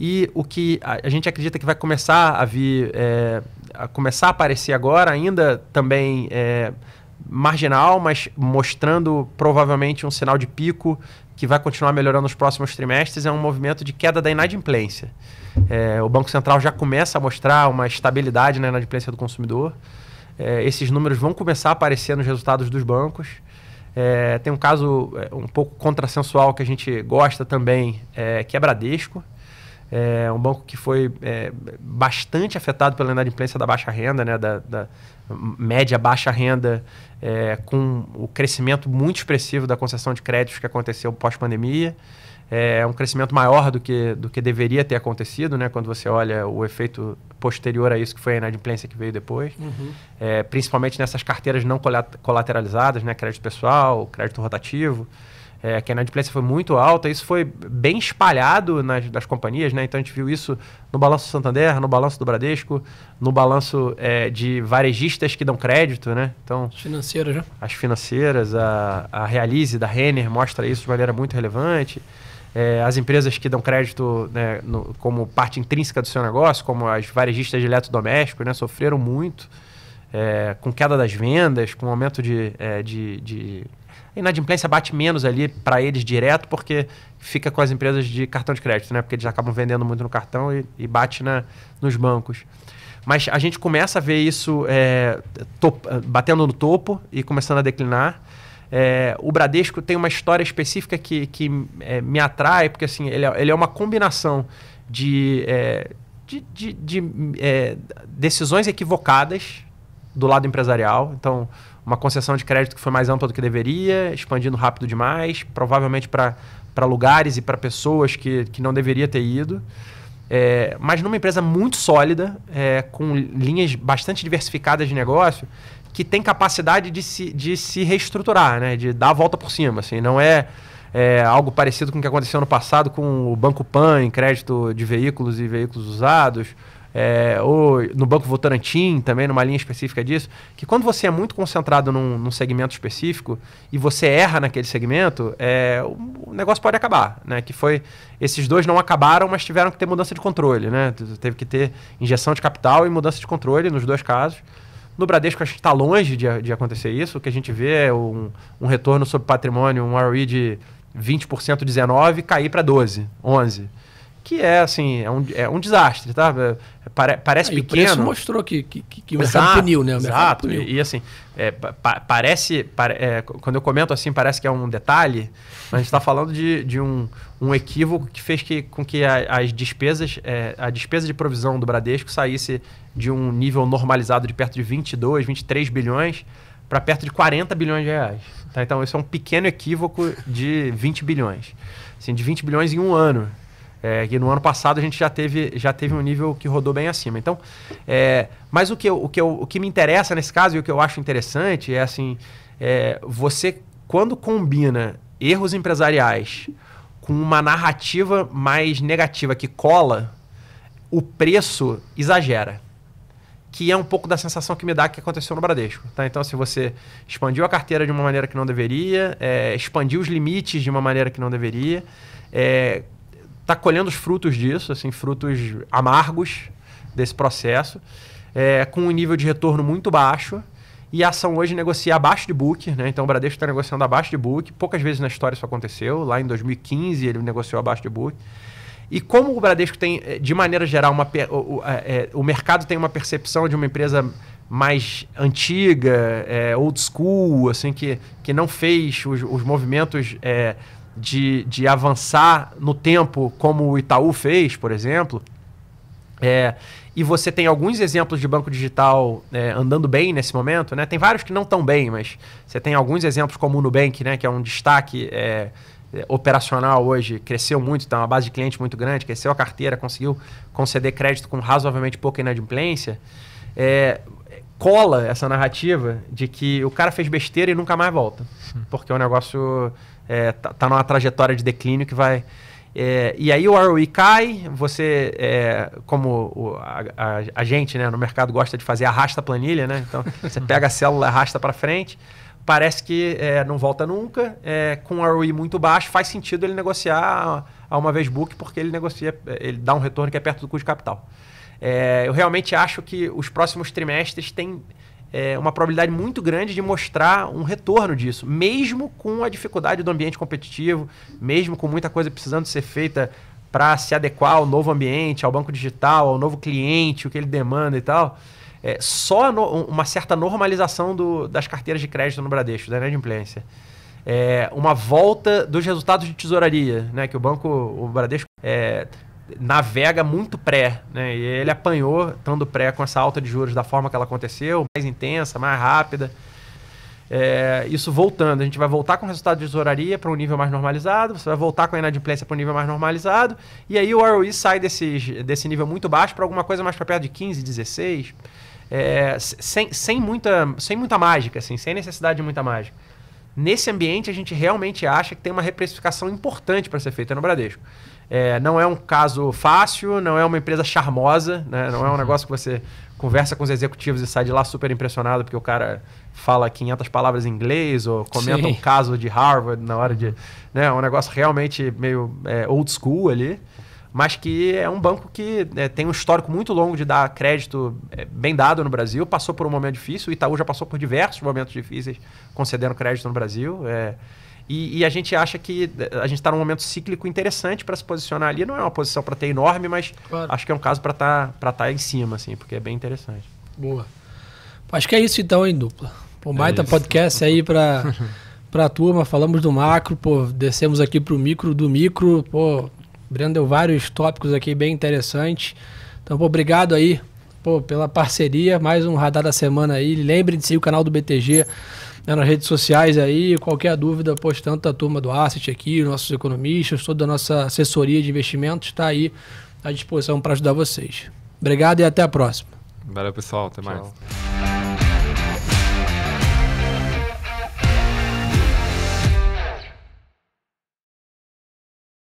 E o que a, gente acredita que vai começar a vir, é, a começar a aparecer agora, ainda também é, marginal, mas mostrando provavelmente um sinal de pico que vai continuar melhorando nos próximos trimestres, é um movimento de queda da inadimplência. É, o Banco Central já começa a mostrar uma estabilidade na inadimplência do consumidor. É, esses números vão começar a aparecer nos resultados dos bancos. É, tem um caso é, um pouco contrassensual que a gente gosta também, é, que é Bradesco. É um banco que foi é, bastante afetado pela inadimplência da baixa renda, né, da, da média, baixa renda, é, com o crescimento muito expressivo da concessão de créditos que aconteceu pós-pandemia. É um crescimento maior do que, do que deveria ter acontecido, né? quando você olha o efeito posterior a isso, que foi a inadimplência que veio depois. Uhum. É, principalmente nessas carteiras não colateralizadas, né? crédito pessoal, crédito rotativo é, que a inadimplência foi muito alta. Isso foi bem espalhado nas das companhias, né? Então a gente viu isso no balanço do Santander, no balanço do Bradesco, no balanço é, de varejistas que dão crédito, né? Então financeiras, né? As financeiras, a, a Realize da Renner mostra isso de maneira muito relevante. É, as empresas que dão crédito né, no, como parte intrínseca do seu negócio, como as varejistas de eletrodomésticos, né, sofreram muito é, com queda das vendas, com aumento de, é, de, de a inadimplência bate menos ali para eles direto, porque fica com as empresas de cartão de crédito, né? Porque eles acabam vendendo muito no cartão e, e bate na, nos bancos. Mas a gente começa a ver isso é, top, batendo no topo e começando a declinar. É, o Bradesco tem uma história específica que, que é, me atrai, porque assim, ele, é, ele é uma combinação de, é, de, de, de é, decisões equivocadas do lado empresarial. Então, uma concessão de crédito que foi mais ampla do que deveria, expandindo rápido demais, provavelmente para lugares e para pessoas que, que não deveria ter ido. É, mas numa empresa muito sólida, é, com linhas bastante diversificadas de negócio, que tem capacidade de se, de se reestruturar, né? de dar a volta por cima. Assim, não é, é algo parecido com o que aconteceu no passado com o Banco Pan em crédito de veículos e veículos usados é, ou no Banco Votorantim, também numa linha específica disso, que quando você é muito concentrado num, num segmento específico e você erra naquele segmento, é, o, o, negócio pode acabar, né? Que foi, esses dois não acabaram, mas tiveram que ter mudança de controle, né? Teve que ter injeção de capital e mudança de controle nos dois casos. No Bradesco, acho que está longe de, de, acontecer isso. O que a gente vê é um, um retorno sobre patrimônio, um ROE de 20% 19% cair para 12%, 11% que é assim, é um, é um desastre, tá? É, é pare, parece ah, pequeno. Isso mostrou que, que, que o mercado exato, puniu, né? O exato. Puniu. E, e, assim, é, pa, parece. é, quando eu comento assim, parece que é um detalhe, mas a gente está falando de, de um, um equívoco que fez que, com que a, as despesas, é, a despesa de provisão do Bradesco saísse de um nível normalizado de perto de 22, 23 bilhões para perto de 40 bilhões de reais. Tá? Então, isso é um pequeno equívoco de 20 bilhões. Assim, de 20 bilhões em um ano. É, no ano passado a gente já teve, já teve um nível que rodou bem acima. Então, é, mas o que, o, que, o que me interessa nesse caso e o que eu acho interessante é assim, é, você quando combina erros empresariais com uma narrativa mais negativa que cola, o preço exagera. Que é um pouco da sensação que me dá que aconteceu no Bradesco. Tá? Então, se assim, você expandiu a carteira de uma maneira que não deveria, é, expandiu os limites de uma maneira que não deveria, é, está colhendo os frutos disso, assim, frutos amargos desse processo, é, com um nível de retorno muito baixo. E a ação hoje é negocia abaixo de book, né? Então o Bradesco está negociando abaixo de book. Poucas vezes na história isso aconteceu. Lá em 2015 ele negociou abaixo de book. E como o Bradesco tem, eh, de maneira geral, uma, o, o, é, o mercado tem uma percepção de uma empresa mais antiga, é, old school, assim, que, que não fez os, os movimentos é, de, de avançar no tempo, como o Itaú fez, por exemplo, é, e você tem alguns exemplos de banco digital é, andando bem nesse momento, né? Tem vários que não estão bem, mas você tem alguns exemplos como o Nubank, né? Que é um destaque é, é, operacional hoje, cresceu muito, tem uma base de clientes muito grande, cresceu a carteira, conseguiu conceder crédito com razoavelmente pouca inadimplência. É, cola essa narrativa de que o cara fez besteira e nunca mais volta, porque o negócio é, tá, tá numa trajetória de declínio que vai. É, e aí o ROI cai, você, é, como o, a, a, a, gente né, no mercado gosta de fazer, arrasta a planilha, né? Então [LAUGHS] você pega a célula, arrasta para frente, parece que é, não volta nunca, é, com o ROI muito baixo, faz sentido ele negociar a uma vez book, porque ele negocia, ele dá um retorno que é perto do custo de capital. É, eu realmente acho que os próximos trimestres têm é, uma probabilidade muito grande de mostrar um retorno disso, mesmo com a dificuldade do ambiente competitivo, mesmo com muita coisa precisando ser feita para se adequar ao novo ambiente, ao banco digital, ao novo cliente, o que ele demanda e tal. É, só no, uma certa normalização do, das carteiras de crédito no Bradesco, da inadimplência. É, uma volta dos resultados de tesouraria, né, que o banco, o Bradesco, é, navega muito pré, né? E ele apanhou estando pré com essa alta de juros da forma que ela aconteceu, mais intensa, mais rápida. É, isso voltando, a gente vai voltar com o resultado de tesouraria para um nível mais normalizado, você vai voltar com a inadimplência para um nível mais normalizado, e aí o ROE sai desse, desse nível muito baixo para alguma coisa mais para perto de 15, 16, é, sem, sem, muita, sem muita mágica, assim, sem necessidade de muita mágica. Nesse ambiente, a gente realmente acha que tem uma reprecificação importante para ser feita no Bradesco. É, não é um caso fácil, não é uma empresa charmosa, né? não é um negócio que você conversa com os executivos e sai de lá super impressionado porque o cara fala 500 palavras em inglês ou comenta Sim. um caso de Harvard na hora de. Né? É um negócio realmente meio é, old school ali, mas que é um banco que é, tem um histórico muito longo de dar crédito é, bem dado no Brasil, passou por um momento difícil, o Itaú já passou por diversos momentos difíceis concedendo crédito no Brasil. É, e, e, a gente acha que eh, a gente está num momento cíclico interessante para se posicionar ali. Não é uma posição para ter enorme, mas claro. acho que é um caso para estar tá, tá em cima, assim, porque é bem interessante. Boa. Acho que é isso então, hein, dupla. Um é baita é podcast aí para [LAUGHS] a turma. Falamos do macro, pô, descemos aqui para o micro. Do micro, pô, Breno deu vários tópicos aqui bem interessantes. Então, pô, obrigado aí pô, pela parceria. Mais um Radar da Semana aí. lembrem seguir o canal do BTG né, nas redes sociais aí. Qualquer dúvida, pois tanto tá a turma do Asset aqui, nossos economistas, toda a nossa assessoria de investimentos está aí à disposição para ajudar vocês. Obrigado e até a próxima. Valeu, pessoal. Até mais.